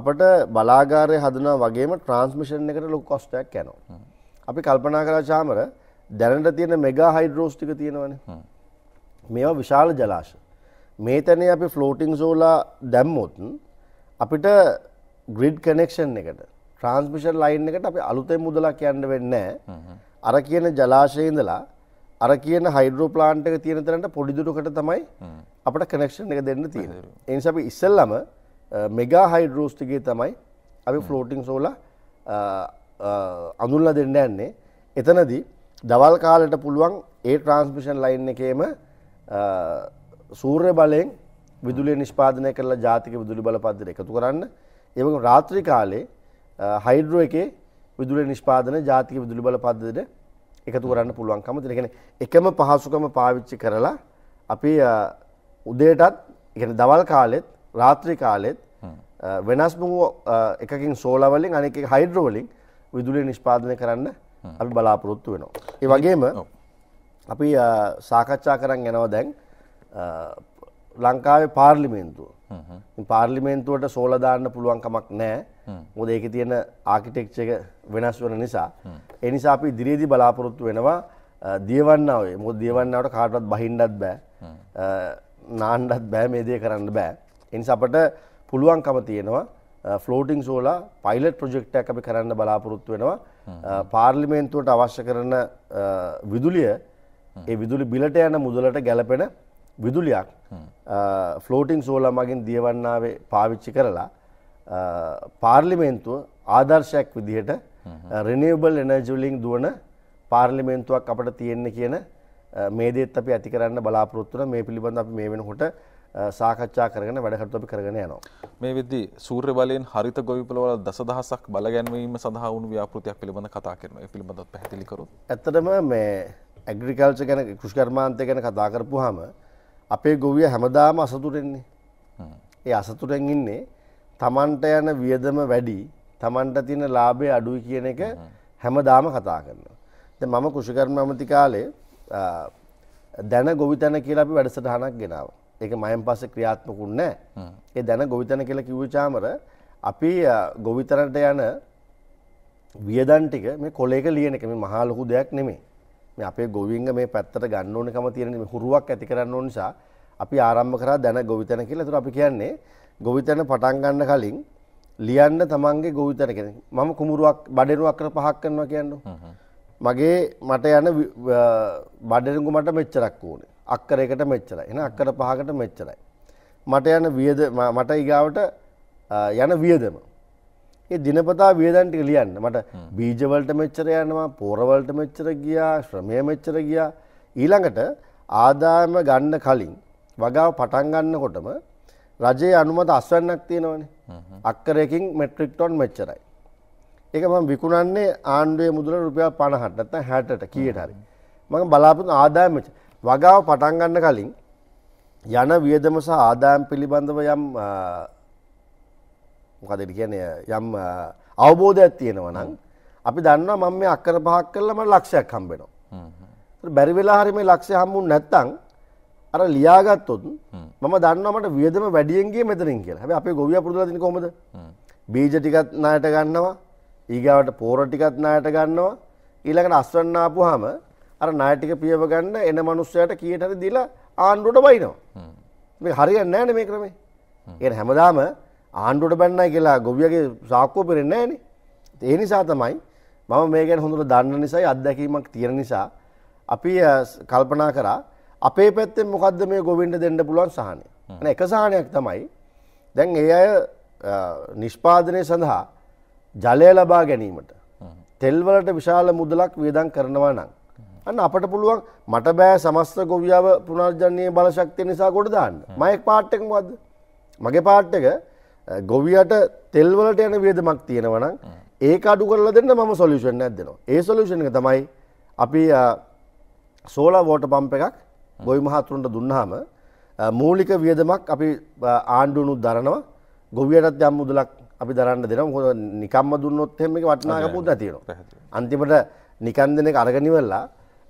අපට බලාගාරය හදන වගේම ට්‍රන්ස්මිෂන් එකට ලොක් කොස්ටයක් යනවා අපි කල්පනා කරා චාමර දැනට තියෙන මෙගා හයිඩ්‍රෝස් ටික තියෙනවනේ. මේවා විශාල ජලාශ. මේ තැනේ අපි ෆ්ලෝටිං සෝලා දැම්මොත් අපිට ග්‍රිඩ් කනෙක්ෂන් එකට ට්‍රාන්ස්මිෂන් ලයින් එකට අපි අලුතෙන් මුදලක් යන්න වෙන්නේ නැහැ. අර කියන ජලාශයේ ඉඳලා අර කියන හයිඩ්‍රෝ ප්ලාන්ට් එක තියෙන තැනට පොඩි දුරකට තමයි අපිට කනෙක්ෂන් එක දෙන්න තියෙන්නේ. ඒ නිසා අපි ඉස්සෙල්ලම මෙගා හයිඩ්‍රෝස් ටිකේ තමයි අපි ෆ්ලෝටිං සෝලා අඳුල්ල දෙන්න යන්නේ එතනදී දවල් කාලට පුළුවන් ඒ ට්‍රන්ස්මිෂන් ලයින් එකේම සූර්ය බලයෙන් විදුලිය නිෂ්පාදනය කරලා ජාතික විදුලි බලපද්දර එකතු කරන්න එවම රාත්‍රී කාලේ හයිඩ්‍රෝ එකේ විදුලිය නිෂ්පාදන ජාතික විදුලි බලපද්දර එකතු කරන්න පුළුවන්කම තිරගෙන එකම පහසුකම පාවිච්චි කරලා අපි උදේටත් එකන දවල් කාලෙත් රාත්‍රී කාලෙත් වෙනස් වූ එකකින් සෝලවලින් අනෙක හයිඩ්‍රෝලිින් විදුලිය නිෂ්පාදනය කරන්න අපි බලාපොරොත්තු වෙනවා. ඒ වගේම අපි සාකච්ඡා කරන්න යනවා දැන් ලංකාවේ පාර්ලිමේන්තුව. පාර්ලිමේන්තුවට සෝලදාන්න පුළුවන්කමක් නෑ මොද ඒක තියෙන ආකිටෙක්්ච එක වෙනස් වන නිසා. එනිසා අපි දිරේදි බලාපොරොත්තු වෙනවා දියවන්නාවේ මො දියවන්නාවට කාටවත් බහින්ඩත් බෑ නාණ්ඩත් බෑ මේදය කරන්න බෑ. එනිස අපට පුළුවන්කම තියෙනවා ෆලෝටිං සෝලා පයිලට් ප්‍රජෙක්ට අපි කරන්න බලාපොරොත්තු වෙනවා uh, පාර්ලිමේන්තුවට අවශ්‍ය කරන uh, විදුලිය ඒ විදුලි බිලට යන මුදලට ගැලපෙන විදුලියක් ෆලෝටිං uh, සෝලා මගින් දියවන්නාවේ පාවිච්චි කරලා පාර්ලිමේන්තුව ආදර්ශයක් විදිහට රෙනියබල් එනජුලිං දුවන පාර්ලිමේන්තුවක් අපට තියෙන්න කියන මේදේත් අපි ඇති කරන්න බලාපොරොත්තුන මේ පිළිබඳ අපි මේ වෙනකොට සාකච්ඡා කරගෙන වැඩකටයුතු අපි කරගෙන යනවා. මේ වෙද්දී සූර්ය බලයෙන් හරිත ගොවිපලවල දසදහසක් බල ගැන්වීම සඳහා වුණු ව්‍යාපෘතියක් පිළිබඳ කතා කරනවා. ඒ පිළිබඳව පැහැදිලි කරොත්. ඇත්තටම මේ ඇග්‍රිකල්චර් ගැන කෘෂිකර්මාන්තය ගැන කතා කරපුවාම අපේ ගොවිය හැමදාම අසතුටින්නේ. ඒ අසතුටෙන් ඉන්නේ Tamanට යන වියදම වැඩි, Tamanට තියෙන ලාභය අඩුයි කියන එක හැමදාම කතා කරනවා. දැන් මම කෘෂිකර්ම අමති කාලේ දැන ගොවිතැන කියලා අපි වැඩසටහනක් ගෙනාවා. ඒක මයන් පස්සේ ක්‍රියාත්මකුන් නැහැ. ඒ දැන ගොවිතැන කියලා කිව්ව චාමර අපි ගොවිතැනට යන වියදම් ටික මේ කොලේක ලියන එක මේ මහා ලොකු දෙයක් නෙමෙයි. මේ අපේ ගොවින්ග මේ පැත්තට ගන්න ඕනකම තියෙන මේ හුරුවක් ඇති කරන්න ඕන නිසා අපි ආරම්භ කරා දැන ගොවිතැන කියලා. ඒතර අපි කියන්නේ ගොවිතැන පටන් ගන්න කලින් ලියන්න තමන්ගේ ගොවිතැන කියන. මම කුමුරුවක් බඩේරුවක් කර පහක් කරනවා කියන්නේ. මගේ මට යන බඩේරුඟු මට මෙච්චරක් ඕනේ. අක්කරයකට මෙච්චරයි. එහෙනම් අක්කර පහකට මෙච්චරයි. මට යන වියද මට ඊගාවට යන වියදම. ඒ දිනපතා වියදම් ටික ලියන්න. මට බීජ වලට මෙච්චර යනවා, පොර වලට මෙච්චර ගියා, ශ්‍රමය මෙච්චර ගියා. ඊළඟට ආදායම ගන්න කලින් වගාව පටන් ගන්නකොටම රජයේ අනුමත අස්වැන්නක් තියෙනවනේ. අක්කරයකින් මෙට්‍රික් ටොන් මෙච්චරයි. ඒක මම විකුණන්නේ ආණ්ඩුවේ මුදල රුපියල් 50ට නැත්නම් 60ට කීයට හරි. මම බලාපොරොත්තු ආදායම මෙච්චර. වගාව පටන් ගන්න කලින් යන වියදම සහ ආදායම් පිළිබඳව යම් මොකද කියන්නේ යම් අවබෝධයක් තියෙනවා නම් අපි දන්නවා මම මේ අක්කර පහක් කළා මට ලක්ෂයක් හම්බෙනවා. බැරි වෙලා හරි මේ ලක්ෂය හම්බුනේ නැත්නම් අර ලියාගත්තොත් මම දන්නවා මට වියදම වැඩියෙන් ගියේ මෙතනින් කියලා. හැබැයි අපේ ගොවියා පුරුදුලා තින්නේ කොහොමද? බීජ ටිකක් ණයට ගන්නවා, ඊගාවට පෝර ටිකක් ණයට ගන්නවා, ඊළඟට අස්වන්න ආපුවාම අර නාටික පියව ගන්න එන මනුස්සයට කියට හරි දීලා ආණ්ඩුවට බයිනවා. මේ හරියන්නේ නැහැ නේ මේ ක්‍රමේ. ඒ හැමදාම ආණ්ඩුවට බැන්නයි කියලා ගොවියගේ සාක්කුව පෙරෙන්නේ නැහැ නේ. ඒ නිසා තමයි මම මේ ගැන හොඳට දන්න නිසායි අත්දැකීමක් තියෙන නිසා අපි කල්පනා කරා අපේ පැත්තෙන් මොකද්ද මේ ගොවින්ට දෙන්න පුළුවන් සහනය. අනේ එක සහනයක් තමයි දැන් ඒ අය නිෂ්පාදනය සඳහා ජලය ලබා ගැනීමට තෙල්වලට විශාල මුදලක් වියදම් කරනවා නම් අන්න අපට පුළුවන් මට බෑ සමස්ත ගොවියාව පුනර්ජනීය බලශක්තිය නිසා ගොඩ දාන්න. මම පාට් එක මොකද්ද? මගේ පාට් එක ගොවියට තෙල් වලට යන වියදමක් තියෙනවා නම් ඒක අඩු කරලා දෙන්න මම සොලියුෂන් එකක් දෙනවා. ඒ සොලියුෂන් එක තමයි අපි සෝලා වෝටර් පම්ප් එකක් ගොවි මහතුරුන්ට දුන්නාම මූලික වියදමක් අපි ආණ්ඩුවනුත් දරනවා. ගොවියටත් යම් මුදලක් අපි දරන්න දෙනවා. මොකද නිකම්ම දුන්නොත් එහෙම එක වටිනාකමක් නැතිනවා. අන්තිමට නිකන් දෙන එක අරගෙන ඉවරලා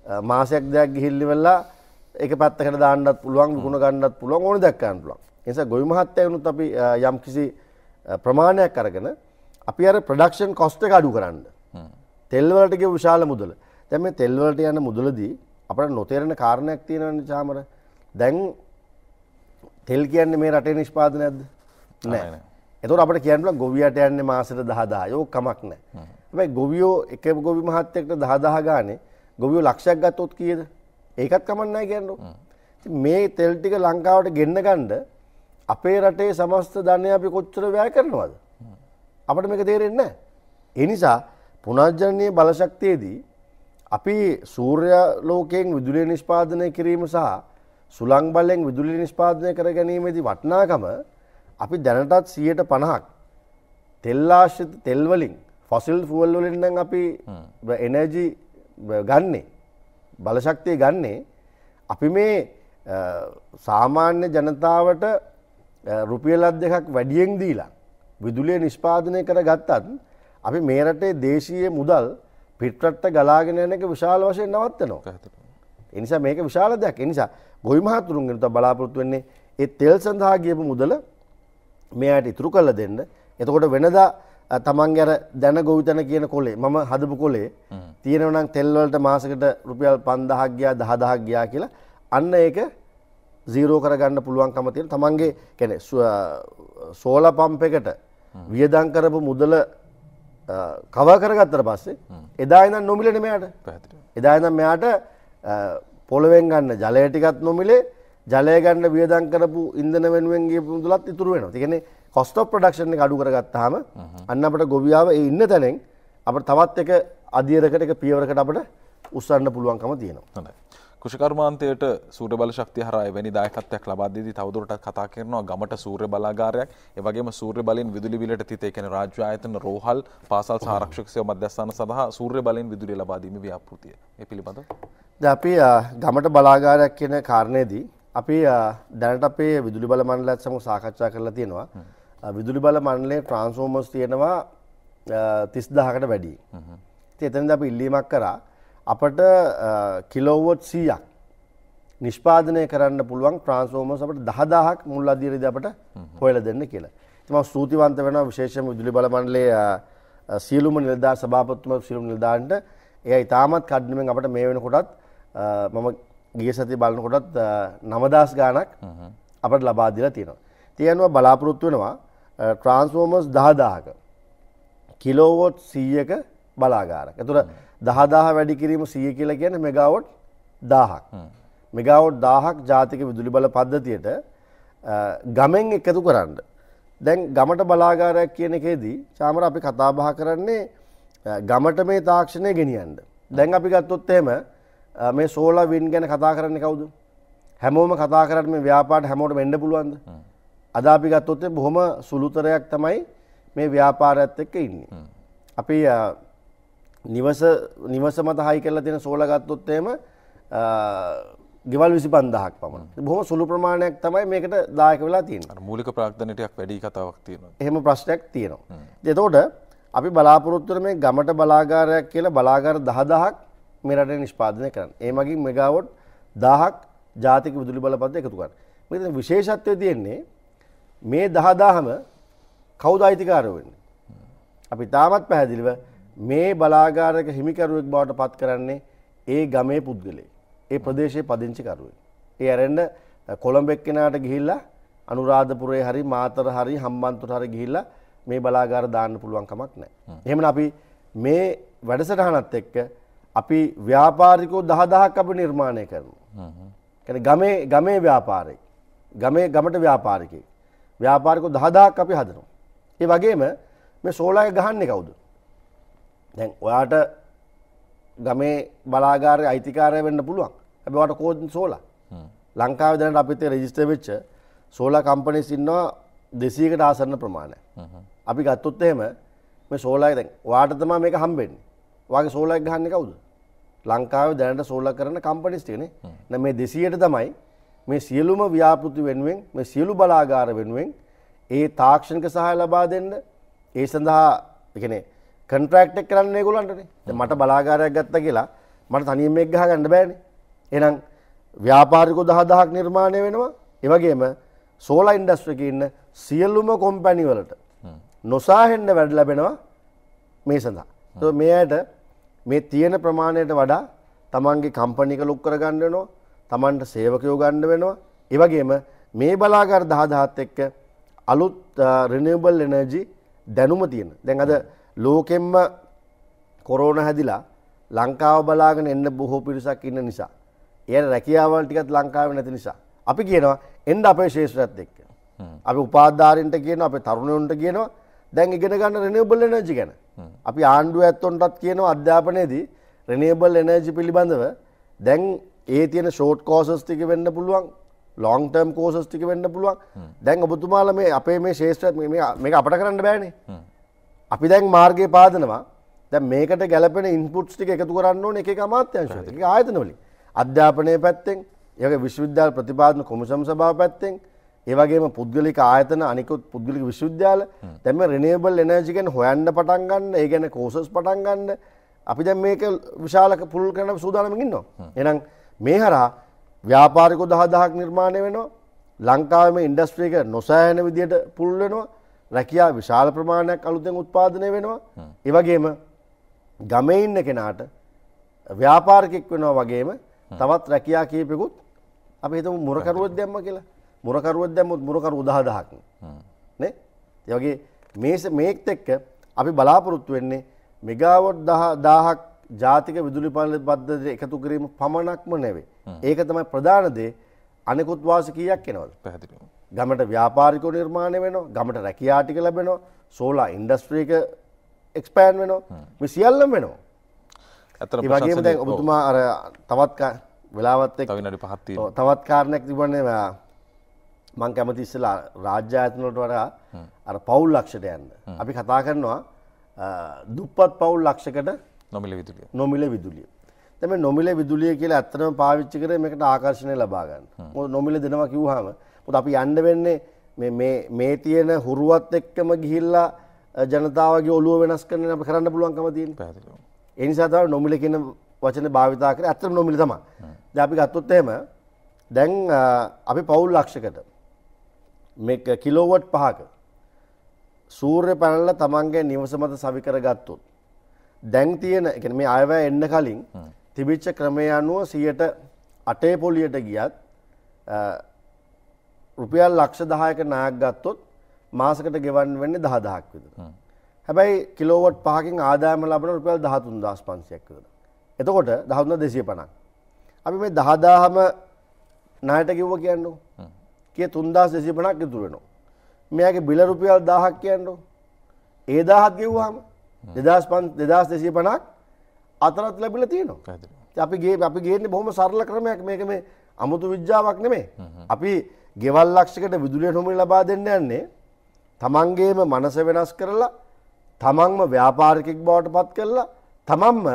මාසයක් දෙයක් ගිහිල්ලි වෙල්ලා එක පැත්තකට දාන්නත් පුළුවන් විකුණ ගන්නත් පුළුවන් ඕන දැක්කන්න පුළුවන්. නිසා ගොවි මහත්තයනුත් අපි යම් කිසි ප්‍රමාණයක් අරගෙන අපි අර ප්‍රඩක්ෂන් කොස්ට එක අඩු කරන්න. තෙල්වලටගේ විශාල මුදල. තැම තෙල්වලට යන මුදලදී අපට නොතේරෙන කාරණයක් තියෙනන චාමර දැන් තෙල් කියන්නේ මේ රටේ නිෂ්පාදන ඇද නෑ එතුට අපට කියන්නල ගොවියට යන්නේ මාසට දහදායෝ කමක් නෑ. ගොවියෝ එක ගොවි මහත්තෙක්ට දහදාහ ගානේ ගොවියෝ ලක්ෂයක් ගත්තොත් කීයද? ඒකත් කමක් නැහැ කියන්නේ. මේ තෙල් ටික ලංකාවට ගෙන්න ගන්න අපේ රටේ සමස්ත ධනය අපි කොච්චර වැය කරනවද? අපිට මේක තේරෙන්නේ නැහැ. ඒ නිසා පුනර්ජනනීය බලශක්තියේදී අපි සූර්ය ලෝකයෙන් විදුලිය නිෂ්පාදනය කිරීම සහ සුළං බලයෙන් විදුලිය නිෂ්පාදනය කර ගැනීමේදී වටිනාකම අපි දැනටත් 150ක් තෙල් ආශ්‍රිත තෙල් වලින් ෆොසිල් ෆුවල් වලින් නම් අපි එනර්ජි ගන්නේ බලශක්තිය ගන්නේ අපි මේ සාමාන්‍ය ජනතාවට රුපියලත් දෙකක් වැඩියෙන් දීලා විදුලිය නිෂ්පාදනය කර ගත්තත් අපි මේ රටේ දේශීය මුදල් පිටරට ගලාගෙන යන එක විශාල වශයෙන් නවත්තනවා. එනිසා මේක විශාල දෙයක්. එනිසා ගොවි මහතුරුන්ගෙන තමයි බලාපොරොත්තු වෙන්නේ ඒ තෙල් සඳහා ගියපු මුදල මෙයාට ඉතුරු කරලා දෙන්න. එතකොට වෙනදා තමන් ගැර දැන ගොවිතන කියන කොලේ මම හදපු කොලේ තියෙනවනම් තෙල්වලට මාසකට රුපියල් පන්දහක් ගියා දහදහක් ගියා කියලා අන්න ඒක සීරෝ කරගන්න පුළුවන්කම තියෙන තමන්ගේ කැනෙ සෝල පම්ප එකට වියදං කරපු මුදල කව කරගත්තර පස්සේ එදා ඉඳන් නොමිලට මෙයාට එදා ඉඳන් මෙයාට පොළවෙන් ගන්න ජලය ටිකත් නොමිලේ ජලය ගන්න වියදං කරපු ඉන්ධන වෙනුවෙන්ගේ මුදලත් ඉතුරු වෙනවා. ඒ කියන්නේ කොස්ටෝ ප්‍රඩක්ෂණ එක අඩු කරගත්තාම අන්න අපට ගොවියාව ඒ ඉන්න තැනෙන් අපට තවත් එක අධියරකට එක පියවරකට අපට උස්සන්න පුළුවන්කම තියෙනවා. කෘෂිකර්මාන්තයට සූර්ය බල ශක්තිය හරහා එවැනි දායකත්වයක් ලබා දීදී තවදුරටත් කතා කරනවා ගමට සූර්ය බලාගාරයක් ඒ වගේම සූර්ය බලෙන් විදුලි බිලට තිතේ කියන රාජ්‍ය ආයතන රෝහල් පාසල් සහ ආරක්ෂක සේවා මධ්‍යස්ථාන සඳහා සූර්ය බලෙන් විදුලිය ලබා දීමේ ව්‍යාපෘතිය. ඒ පිළිබඳව දැන් අපි ගමට බලාගාරයක් කියන කාරණේදී අපි දැනට අපේ විදුලි බල මණ්ඩලයත් සමග සාකච්ඡා කරලා තියෙනවා. විදුලි බල මණ්ඩලේ ට්‍රන්ස්ෆෝර්මර්ස් තියෙනවා 30000කට වැඩි. ඉතින් එතනදී අපි ඉල්ලීමක් කරා අපට කිලෝවොට් 100ක් නිෂ්පාදනය කරන්න පුළුවන් ට්‍රන්ස්ෆෝර්මර්ස් අපට 10000ක් මුල් අධීරයේදී අපට හොයලා දෙන්න කියලා. ඉතින් මම ස්තුතිවන්ත වෙනවා විශේෂයෙන්ම විදුලි බල මණ්ඩලයේ සියලුම නිලධාර සභාපතිතුමා සියලුම නිලධාරන්ට එයා ඉතාමත් කඩිනමෙන් අපට මේ වෙනකොටත් මම ගිය සතිය බලනකොටත් 9000 ගාණක් අපට ලබා දීලා තියෙනවා. තියනවා බලාපොරොත්තු වෙනවා ට්‍රන්ස්ෝමර්ස් uh, දහදාහක කිලෝවොට් සීයක බලාගාරක තුර දහදාහ වැඩි කිරීම සිය කියල කියන මෙගවොට් දාහක් මෙගවොට් දාහක් ජාතික විදුලි බල පද්ධතියට uh, ගමෙන් එකතු කරන්න දැන් ගමට බලාගාරයක් කියන එකේදී චාමර අපි කතාබහ කරන්නේ uh, ගමට මේ තාක්ෂණය ගෙනියන්ට දැන් අපි ගත්තොත්තේම මේ සෝලා වින් ගැන කතා කරන්න කවුද හැමෝම කතා කරන්න මේ ව්‍යාපාට හැමෝට වෙන්ඩ පුළුවන්ද අද අපි ගත්තොත් බොහොම සුළුතරයක් තමයි මේ ව්‍යාපාරයත් එක්ක ඉන්නේ. අපි නිවස නිවස මත හයි කරලා තියෙන සෝලා ගත්තොත් එහෙම ගෙවල් 25000ක් පමණ. බොහොම සුළු ප්‍රමාණයක් තමයි මේකට දායක වෙලා තියෙන්නේ. අර මූලික ප්‍රාග්ධන ටිකක් වැඩි කතාවක් තියෙනවා. එහෙම ප්‍රශ්නයක් තියෙනවා. එතකොට අපි බලාපොරොත්තු මේ ගමට බලාගාරයක් කියලා බලාගාර 10000ක් මේ රටේ නිෂ්පාදනය කරන්න. ඒ මගින් මෙගාවොට් 1000ක් ජාතික විදුලි බලපත්‍ර එකතු කරන්න. මෙතන විශේෂත්වය තියෙන්නේ මේ දහදාහම කවුද අයිතිකාරව වෙන්නේ. අපි තාමත් පැහැදිලිව මේ බලාගාරක හිමිකරුවෙක් බවට පත් කරන්නේ ඒ ගමේ පුද්ගලේ. ඒ ප්‍රදේශයේ පදිංචිකරුවෙන්. ඒ ඇරෙන්න කොළඹෙක් කෙනාට ගිහිල්ලා අනුරාධපුරේ හරි මාතර හරි හම්බන්තොට හරි ගිහිල්ලා මේ බලාගාර දාන්න පුළුවන් කමක් නැහැ. එහෙමනම් අපි මේ වැඩසටහනත් එක්ක අපි ව්‍යාපාරිකෝ 10000ක් අපි නිර්මාණය කරනවා. කියන්නේ ගමේ ගමේ ව්‍යාපාරේ. ගමේ ගමට ව්‍යාපාරිකේ. ව්‍යාපාරිකව 10000ක් අපි හදනවා. ඒ වගේම මේ සෝලාර් ගහන්නේ කවුද? දැන් ඔයාට ගමේ බලාගාරයේ අයිතිකාරය වෙන්න පුළුවන්. හැබැයි ඔයාට කෝඩ් සෝලා. ලංකාවේ දැනට අපිත් රෙජිස්ටර් වෙච්ච සෝලා කම්පැනිස් ඉන්නවා 200කට ආසන්න ප්‍රමාණය. අපි ගත්තොත් එහෙම මේ සෝලාර් දැන් ඔයාට තමයි මේක හම්බෙන්නේ. ඔයාගේ සෝලාර් ගහන්නේ කවුද? ලංකාවේ දැනට සෝලා කරන කම්පැනිස් ටිකනේ. නැ මේ 200ට තමයි මේ සියලුම ව්‍යාපෘති වෙනුවෙන් මේ සියලු බලාගාර වෙනුවෙන් ඒ තාක්ෂණික සහාය ලබා දෙන්න ඒ සඳහා කියන්නේ කොන්ට්‍රැක්ට් එක කරන්න ඒගොල්ලන්ටනේ. දැන් මට බලාගාරයක් ගත්තා කියලා මට තනියෙන් මේක ගහ ගන්න බෑනේ. එහෙනම් ව්‍යාපාරිකෝ 10000ක් නිර්මාණය වෙනවා. ඒ වගේම සෝලා ඉන්ඩස්ට්‍රි එකේ ඉන්න සියලුම කොම්පැනි වලට නොසාහෙන්න වැඩ ලැබෙනවා මේ සඳහා. ඒ මේ ඇයට මේ තියෙන ප්‍රමාණයට වඩා තමන්ගේ කම්පැනි එක ලොක් කරගන්න වෙනවා. Tamanට සේවකයෝ ගන්න වෙනවා. ඒ වගේම මේ බලාගාර 10000ත් එක්ක අලුත් රිනියබල් එනර්ජි දැනුම තියෙන. දැන් අද ලෝකෙම්ම කොරෝනා හැදිලා ලංකාව බලාගෙන එන්න බොහෝ පිරිසක් ඉන්න නිසා. ඒ රැකියාවල් ටිකත් ලංකාවේ නැති නිසා. අපි කියනවා එන්න අපේ ශේෂ්ත්‍රයත් එක්ක. අපි උපාධාරයන්ට කියනවා අපේ තරුණයන්ට කියනවා දැන් ඉගෙන ගන්න රිනියබල් එනර්ජි ගැන. අපි ආණ්ඩුව ඇත්තොන්ටත් කියනවා අධ්‍යාපනයේදී රිනියබල් එනර්ජි පිළිබඳව දැන් ඒ තියෙන ෂෝට් කෝසස් තික වෙන්න පුළුවන් ලොන් ටර්ම් කෝසස් ටික වෙන්න පුළුවන් දැන් ඔබතුමාල මේ අපේ මේ ශේෂත්‍ර මේ අපට කරන්න බෑනේ අපි දැන් මාර්ගය පාදනවා දැ මේකට ගැලපෙන ඉන්පුට්ස් ටික එකතු කරන්න ඕන එක අමාත්‍යංශක ආයතනවලින් අධ්‍යාපනය පැත්තෙන් ඒක විශ්වවිද්‍යාල ප්‍රතිපාදන කොමිසම් සභාව පැත්තෙන් ඒවගේම පුද්ගලික ආයතන අනිකුත් පුද්ගලික විශ්වවිද්‍යාල තැම රෙනේබල් එනජිකෙන් හොයන්න පටන්ගන්න ඒ ගැන කෝසස් පටන්ගන්න අපි දැන් මේක විශාලක පුළල් කරන සූදානමකින්නවා එනම් මේ හරහා ව්‍යාපාරිකෝ දහ දහක් නිර්මාණය වෙනවා ලංකාවම ඉන්ඩස්ට්‍රීක නොසෑහන විදියට පුල් වෙනවා රැකියා විශාල ප්‍රමාණයක් අලුතෙන් උත්පාදනය වෙනවා ඒවගේම ගමේ ඉන්න කෙනාට ව්‍යාපාරිකෙක් වෙනවා වගේම තවත් රැකියා කීපෙකුත් අපි හිතමු මුරකරුවක් දැම්ම කියලා මුරකරුවක් දැම්මොත් මුරකරු 10000ක් නේ ඒ වගේ මේකත් එක්ක අපි බලාපොරොත්තු වෙන්නේ මෙගාවොට් 10000ක් ජාතික විදුලි පල බද්ධ එකතු කිරීම පමණක්ම නැවේ. ඒක තමයි ප්‍රධානදේ අනෙකුත් වාසිකීයක් එනවද පැහැදිලි. ගමට ව්‍යාපාරිකෝ නිර්මාණය වෙන ගමට රැකයාටික ලැබෙනවා සෝලා ඉන්ඩස්ට්‍රීක එක්ස්පෑන් වෙනවා මෙ සියල්ලම් වෙනවා. ඇතර වගේ දැන් ඔබතුමා අර තවත් වෙලාවත් විනට පහත් තවත් කාරණයක් තිබන්නේ මං කැමති ඉස්සලා රාජ්‍ය ඇතනොට වඩා අර පවුල් ලක්ෂට යන්න. අපි කතා කරනවා දුප්පත් පවුල් ලක්ෂකට නොමිල විදුලිය නොමිල විදුලිය තැම නොමිල විදුලිය කියලා ඇත්තනම පාවිච්චි කර මේකට ආකර්ශණය ලබාගන්න නොමිල දෙනවා කිව්හම පුද අපි අන්ඩ වෙන්නේ මේ තියෙන හුරුවත් එක්කම ගිහිල්ලා ජනතාවගේ ඔලුව වෙනස් කරන අප කරන්න පුළුවන්කම තියෙන් පැතිල එනිසාතාව නොමිල කියන වචන භාවිතා කර ඇත්තම නොමිල තම අපි ගත්තොත්තේම දැන් අපි පවුල් ලක්ෂකට මේ කිලෝවට් පහක සූර්ය පැනල්ල තමන්ගේ නිවස මත සවිකර ගත්තුත් දැන් තියෙන එකන මේ අයවැය එන්න කලින් තිබිච්ච ක්‍රමය අනුව සියට අටේ පොලියට ගියත් රුපියල් ලක්ෂ දහයක නායක් ගත්තොත් මාසකට ගෙවන් වෙන්න දහදහක් විතර. හැබැයි කිලෝවට් පහකින් ආදායම ලබන රුපියල් දහතුන් දහස් පන්සියක් විතර. එතකොට දහතුන දෙසිය පණක්. අපි මේ දහදාහම ණයට කිව්ව කියන්නෝ. කිය 3250ක් ඉතුරු වෙනවා. මෙයාගේ බිල රුපියල් 1000ක් කියන්නෝ. ඒ 1000ක් ගෙවුවාම දෙදස් පන් දෙදස් දෙසය පනක් අතරත් ලැබිල තියනවා අපිගේ අපි ගේන බොහම සරල ක්‍රමයක් මේක මේ අමුතු විද්‍යාවක් නෙමේ අපි ගෙවල් ලක්ෂකට විදුලිය නොමින් ලබා දෙන්න යන්නේ තමන්ගේම මනස වෙනස් කරලා තමන්ම ව්‍යාපාරිකෙක් බවට පත් කරලා තමන්ම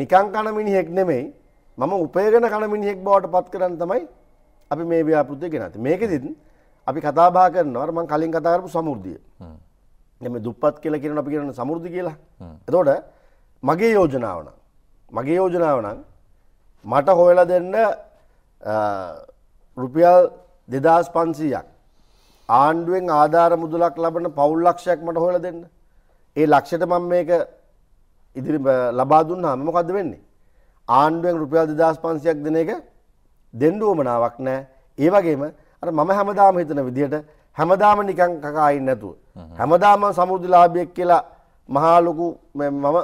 නිකං කන මිනිහෙක් නෙමෙයි මම උපේගෙන කන මිනිහෙක් බවට පත් කරන්න තමයි අපි මේ ව්‍යාපෘතිය ගෙනත මේකෙදිත් අපි කතාබා කරනවර මං කලින් කතාරපු සමුෘද්ධිය නෙම දුප්පත් කියලා කියන අපි කරන සමුෘදි කියලා එතෝට මගේ යෝජනාවන මගේ යෝජනාවනං මට හොයලා දෙන්න රුපියල් දෙදස් පන්සීයක් ආණ්ඩුවෙන් ආධාර මුදුලක් ලබන පවුල්ලක්ෂයක් මට හොල දෙන්න ඒ ලක්ෂයට මං මේක ඉදිරි ලබා දුන්න හමමොකද වෙන්නේ ආණ්ඩුවෙන් රුපියල් දෙදස් පන්සියක් දෙන එක දෙන්ඩුවමනාවක් නෑ ඒ වගේම අ මම හැමදාම හිතන විදිහට හැමදාම නිකං කකායින්න නැතුව. හැමදාම සමුෘදිලාභියෙක් කියලා මහාලොකු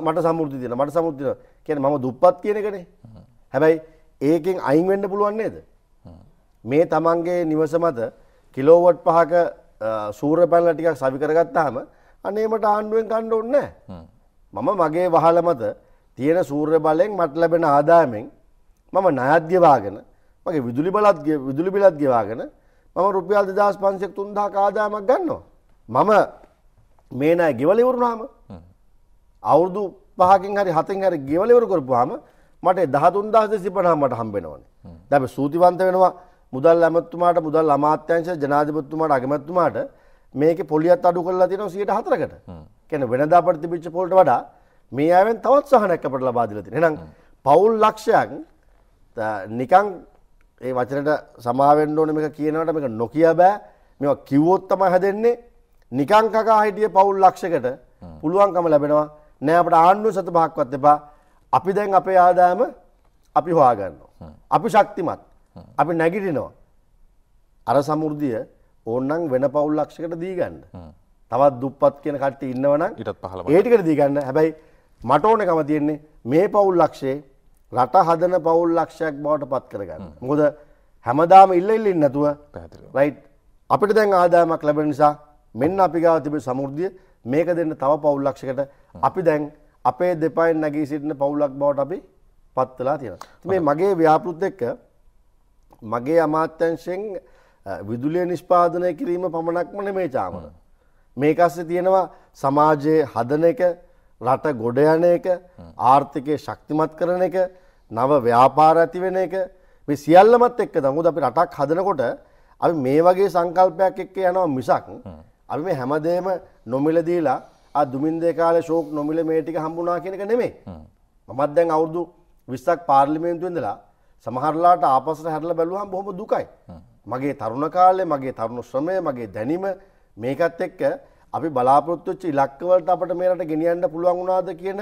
මට සමුෘතිතින මට සමුෘතින කියන මම දුප්පත් කියන කනේ. හැබැයි ඒකෙන් අයින්වෙන්න පුළුවන්න්නේද. මේ තමන්ගේ නිවස මත කිලෝවට් පහක සූර පැල්ල ටිකක් සවිකරගත්තාහම අනේමට ආණ්ඩුවෙන් කණ්ඩ ඔන්න මම මගේ වහල මත තියෙන සූර්ය බලයෙන් මට ලැබෙන ආදායමෙන් මම නයද්‍යවාගෙන මගේ විදුලි බලත් විදුලි බිලත් ගෙවාගෙන මම රුපියල් දෙදස් පන්සෙක් තුන්දා කාදාමක් ගන්නවා. මම මේනෑ ගෙවලිවරුණාම අවුරුදු පහකින් හරි හතෙන් හරි ගෙවලිවරු කරපුහම මට දහතුන්දහස සිපනාමට හම්බෙනවන. දැබ සූතිවන්ත වෙනවා මුදල් ඇමත්තුමාට මුදල් අමාත්‍යංශ ජනාධපත්තුමාට අගමැත්තුමාට මේක පොලියත් අඩු කරලා තින සියට හතරකට කැන වෙනදා පටිතිබිච්ච පොල්ට වඩා මේ අයවෙන් තවත් සහනැක්කපට ලබාදිලති නම් පවුල් ලක්ෂයක් නිකං ඒ වචනට සමාවෙන්න ඕන මේක කියනවට මේක නොකිය බෑ මෙවා කිව්වොත්තම හැදෙන්නේ නිකං කකා හිටිය පවුල් ලක්ෂකට පුළුවන්කම ලැබෙනවා නෑ අපට ආණ්ඩුව සත පහක්වත් එපා අපි දැන් අපේ ආදායම අපි හොයාගන්නවා. අපි ශක්තිමත් අපි නැගිටිනවා. අර සමුෘද්ධිය ඕන්නම් වෙන පවුල් ලක්ෂකට දීගන්න. තවත් දුප්පත් කියන කට්ට ඉන්නවන ටත් පහල ඒටිකට දීගන්න හැබැයි මට ඕනකම තියෙන්නේ මේ පවුල් ලක්ෂේ රට හදන පවුල් ලක්ෂයක් බවට පත් කරගන්න. මොකද හැමදාම ඉල්ල ඉල්ලින් නැතුව රයි් අපිට දැන් ආදායමක් ලැබෙන නිසා මෙන්න අපි ගාව තිබේ සමුෘද්ධිය මේක දෙන්න තව පවුල්ලක්ෂකට අපි දැන් අපේ දෙපයින් නැගී සිටින පවුලක් බවට අපි පත්වලා තියෙන. මේ මගේ ව්‍යාපෘත් එක්ක මගේ අමාත්‍යංශයෙන් විදුලිය නිෂ්පාදනය කිරීම පමණක්ම නෙමේ චාමන. මේකස්සේ තියෙනවා සමාජයේ හදන එක රට ගොඩ යන එක ආර්ථිකය ශක්තිමත් කරන එක නව ව්‍යාපාර ඇතිවෙන එක මේ සියල්ලමත් එක්ක දමුද අපි රටක් හදනකොට අපි මේ වගේ සංකල්පයක් එක්ක යනවා මිසක් අපි මේ හැමදේම නොමිල දීලා ආ දුමින් දෙකාලේ ශෝක් නොමිල මේ ටික හම්බුණා කියන එක නෙමෙයි මමත් දැන් අවුරුදු 20ක් පාර්ලිමේන්තුවේ ඉඳලා සමහරලාට ආපස්සට හැරිලා බැලුවහම බොහොම දුකයි මගේ තරුණ කාලේ මගේ තරුණ ශ්‍රමය මගේ දැනීම මේකත් එක්ක අපි බලාපොරොත්තු වෙච්ච ඉලක්කවලට අපිට මේ රට ගෙනියන්න පුළුවන් වුණාද කියන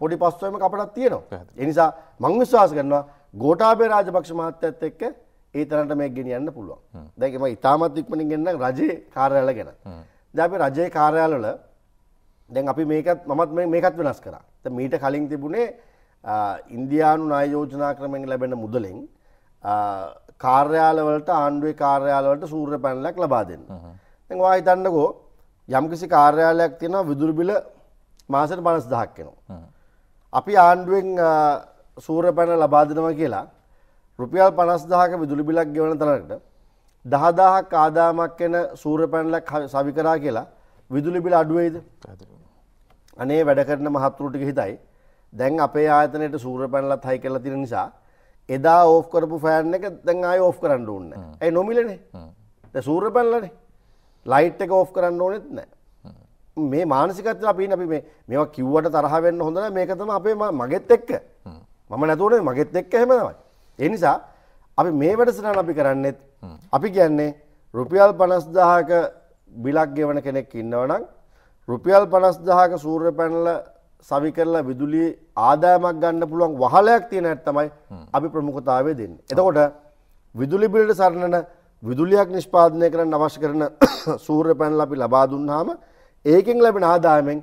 පොඩි පස්සුවීමක් අපටත් තියෙනවා. ඒ නිසා මම විශ්වාස කරනවා ගෝඨාභය රාජපක්ෂ මහත්තයත් එක්ක ඒ තරමට මේක ගෙනියන්න පුළුවන්. දැන් මම ඉතාමත් ඉක්මනින් ගෙන්නම් රජයේ කාර්යාලය ගැන. දැන් අපි රජයේ කාර්යාලවල දැන් අපි මේකත් මමත් මේකත් වෙනස් කරා. දැන් මීට කලින් තිබුණේ ඉන්දියානු ණය යෝජනා ක්‍රමෙන් ලැබෙන මුදලෙන් කාර්යාලවලට ආණ්ඩුවේ කාර්යාලවලට සූර්ය පැනලක් ලබා දෙන්න. දැන් ඔයා හිතන්නකෝ යම්කිසි කාර්යාලයක් තියෙනවා විදුරු බිල මාසට පනස් දහක් වෙනවා. අපි ආණ්ඩුවෙන් සූර පැන ලබා දෙනවා කියලා රුපියල් පනස් දහක විදුලි බිලක් ගෙවන තරකට දහදාහක් ආදාමක් වෙන සූර පැනලක් සවි කරා කියලා විදුලි බිල අඩුවේද අනේ වැඩ කරන මහත්තුරුටික හිතයි දැන් අපේ ආයතනයට සූර පැනලත් හයි කරලා තියෙන නිසා එදා ඕෆ් කරපු ෆෑන් එක දැන් ආයෙ ඕෆ් කරන්න ඕනේ. ඒ නොමිලනේ. දැන් සූර පැනලානේ. ලයිට් එක ඕෆ් කරන්න ඕනෙත් නෑ මේ මානසිකත්ව අපි අපි මේවා කිව්වට තරහවෙන්න හොඳන මේකතම අපේ මගෙත් එක්ක මම නැතුවනේ මගෙත් එක්ක හෙමදවයි. එනිසා අපි මේ වැඩසටන අපි කරන්නෙත් අපි කියන්නේ රුපියල් පනස්දාහක බිලක් ගෙවන කෙනෙක් ඉන්නවනම් රුපියල් පනස්දාහක සූර්ය පැනල සවි කරලා විදුලි ආදායමක් ගන්න පුළුවන් වහලයක් තියෙන ඇත්තමයි අපි ප්‍රමුඛතාවය දෙන්න. එතකොට විදුලි බිලට සරණන විදුලියක් නිෂ්පාදනය කරන්න අවශ්‍ය කරන *coughs* සූර්ය පැනල අපි ලබා දුන්නාම ඒකෙන් ලැබෙන ආදායමෙන්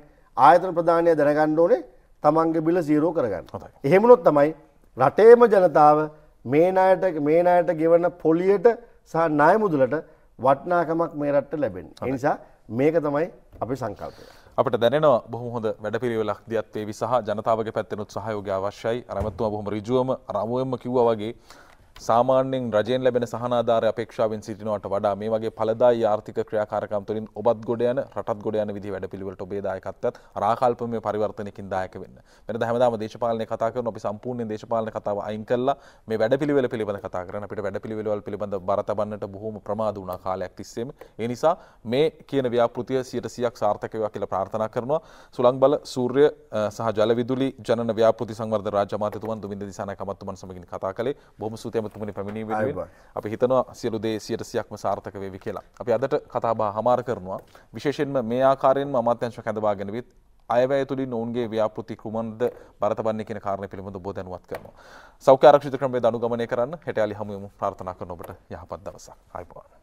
ආයතන ප්‍රදානය දැනගන්න ඕනේ තමන්ගේ බිල සීරෝ කරගන්න. එහෙම වුණොත් තමයි රටේම ජනතාව මේ ණයට මේ ණයට ගෙවන පොලියට සහ ණය මුදලට වටිනාකමක් මේ රටට ලැබෙන්නේ. ඒ නිසා මේක තමයි අපි සංකල්පය. අපට දැනෙන බොහොම හොඳ වැඩපිළිවෙලක් දියත් වේවි සහ ජනතාවගේ පැත්තෙන් උත්සාහයෝගය අවශ්‍යයි. අරමතුම බොහොම ඍජුවම රමුවෙන්ම කිව්වා වගේ සාමාන්‍යෙන් රජයෙන් ලැබෙන සහනාධාර අපේක්ෂාවෙන් සිටිනවට වඩා මේ වගේ පලදායි ආර්ථික ක්‍රියාකාරකම් තුළින් ඔබත් ගොඩ යන රටත් ගොඩ යන විදි වැඩපිළිවෙලට ඔබේ දායකත්වයත් රාකල්පමය පරිවර්තනයකින් දායක වෙන්න. වෙනද හැමදාම දේශපාලනය කතා කරන අපි සම්පූර්ණ දේශපාලන කතාව අයින් කළා මේ වැඩපිළිවෙල පිළිබඳ කතා කරන අපිට වැඩපිළිවෙලවල් පිළිබඳ බර තබන්නට බොහොම ප්‍රමාද වුණා කාලයක් තිස්සේම. ඒ නිසා මේ කියන ව්‍යාපෘතිය 100%ක් සාර්ථක වේවා කියලා ප්‍රාර්ථනා කරනවා. සුලංබල සූර්ය සහ ජල විදුලි ජනන ව්‍යාපෘති සංවර්ධන රාජ්‍ය අමාත්‍යතුමන් දුමින්ද දිසානායක අමාත්‍යතුමන් සමගින් කතා කළේ බොහොම සුතේම ඔබතුමනි පැමිණීම වෙනුවෙන් අපි හිතනවා සියලු දේ 100%ක්ම සාර්ථක වේවි කියලා. අපි අදට කතා බහ හමාර කරනවා. විශේෂයෙන්ම මේ ආකාරයෙන්ම අමාත්‍යංශ කැඳවාගෙන විත් අයවැය තුළින් ඔවුන්ගේ ව්‍යාපෘති කුමන්ද බරතබන්නේ කියන කාරණය පිළිබඳ ඔබ දැනුවත් කරනවා. සෞඛ්‍ය ආරක්ෂිත ක්‍රමවේද අනුගමනය කරන්න හෙට යාලි හමුවෙමු ප්‍රාර්ථනා කරන ඔබට යහපත් දවසක්. ආයුබෝවන්.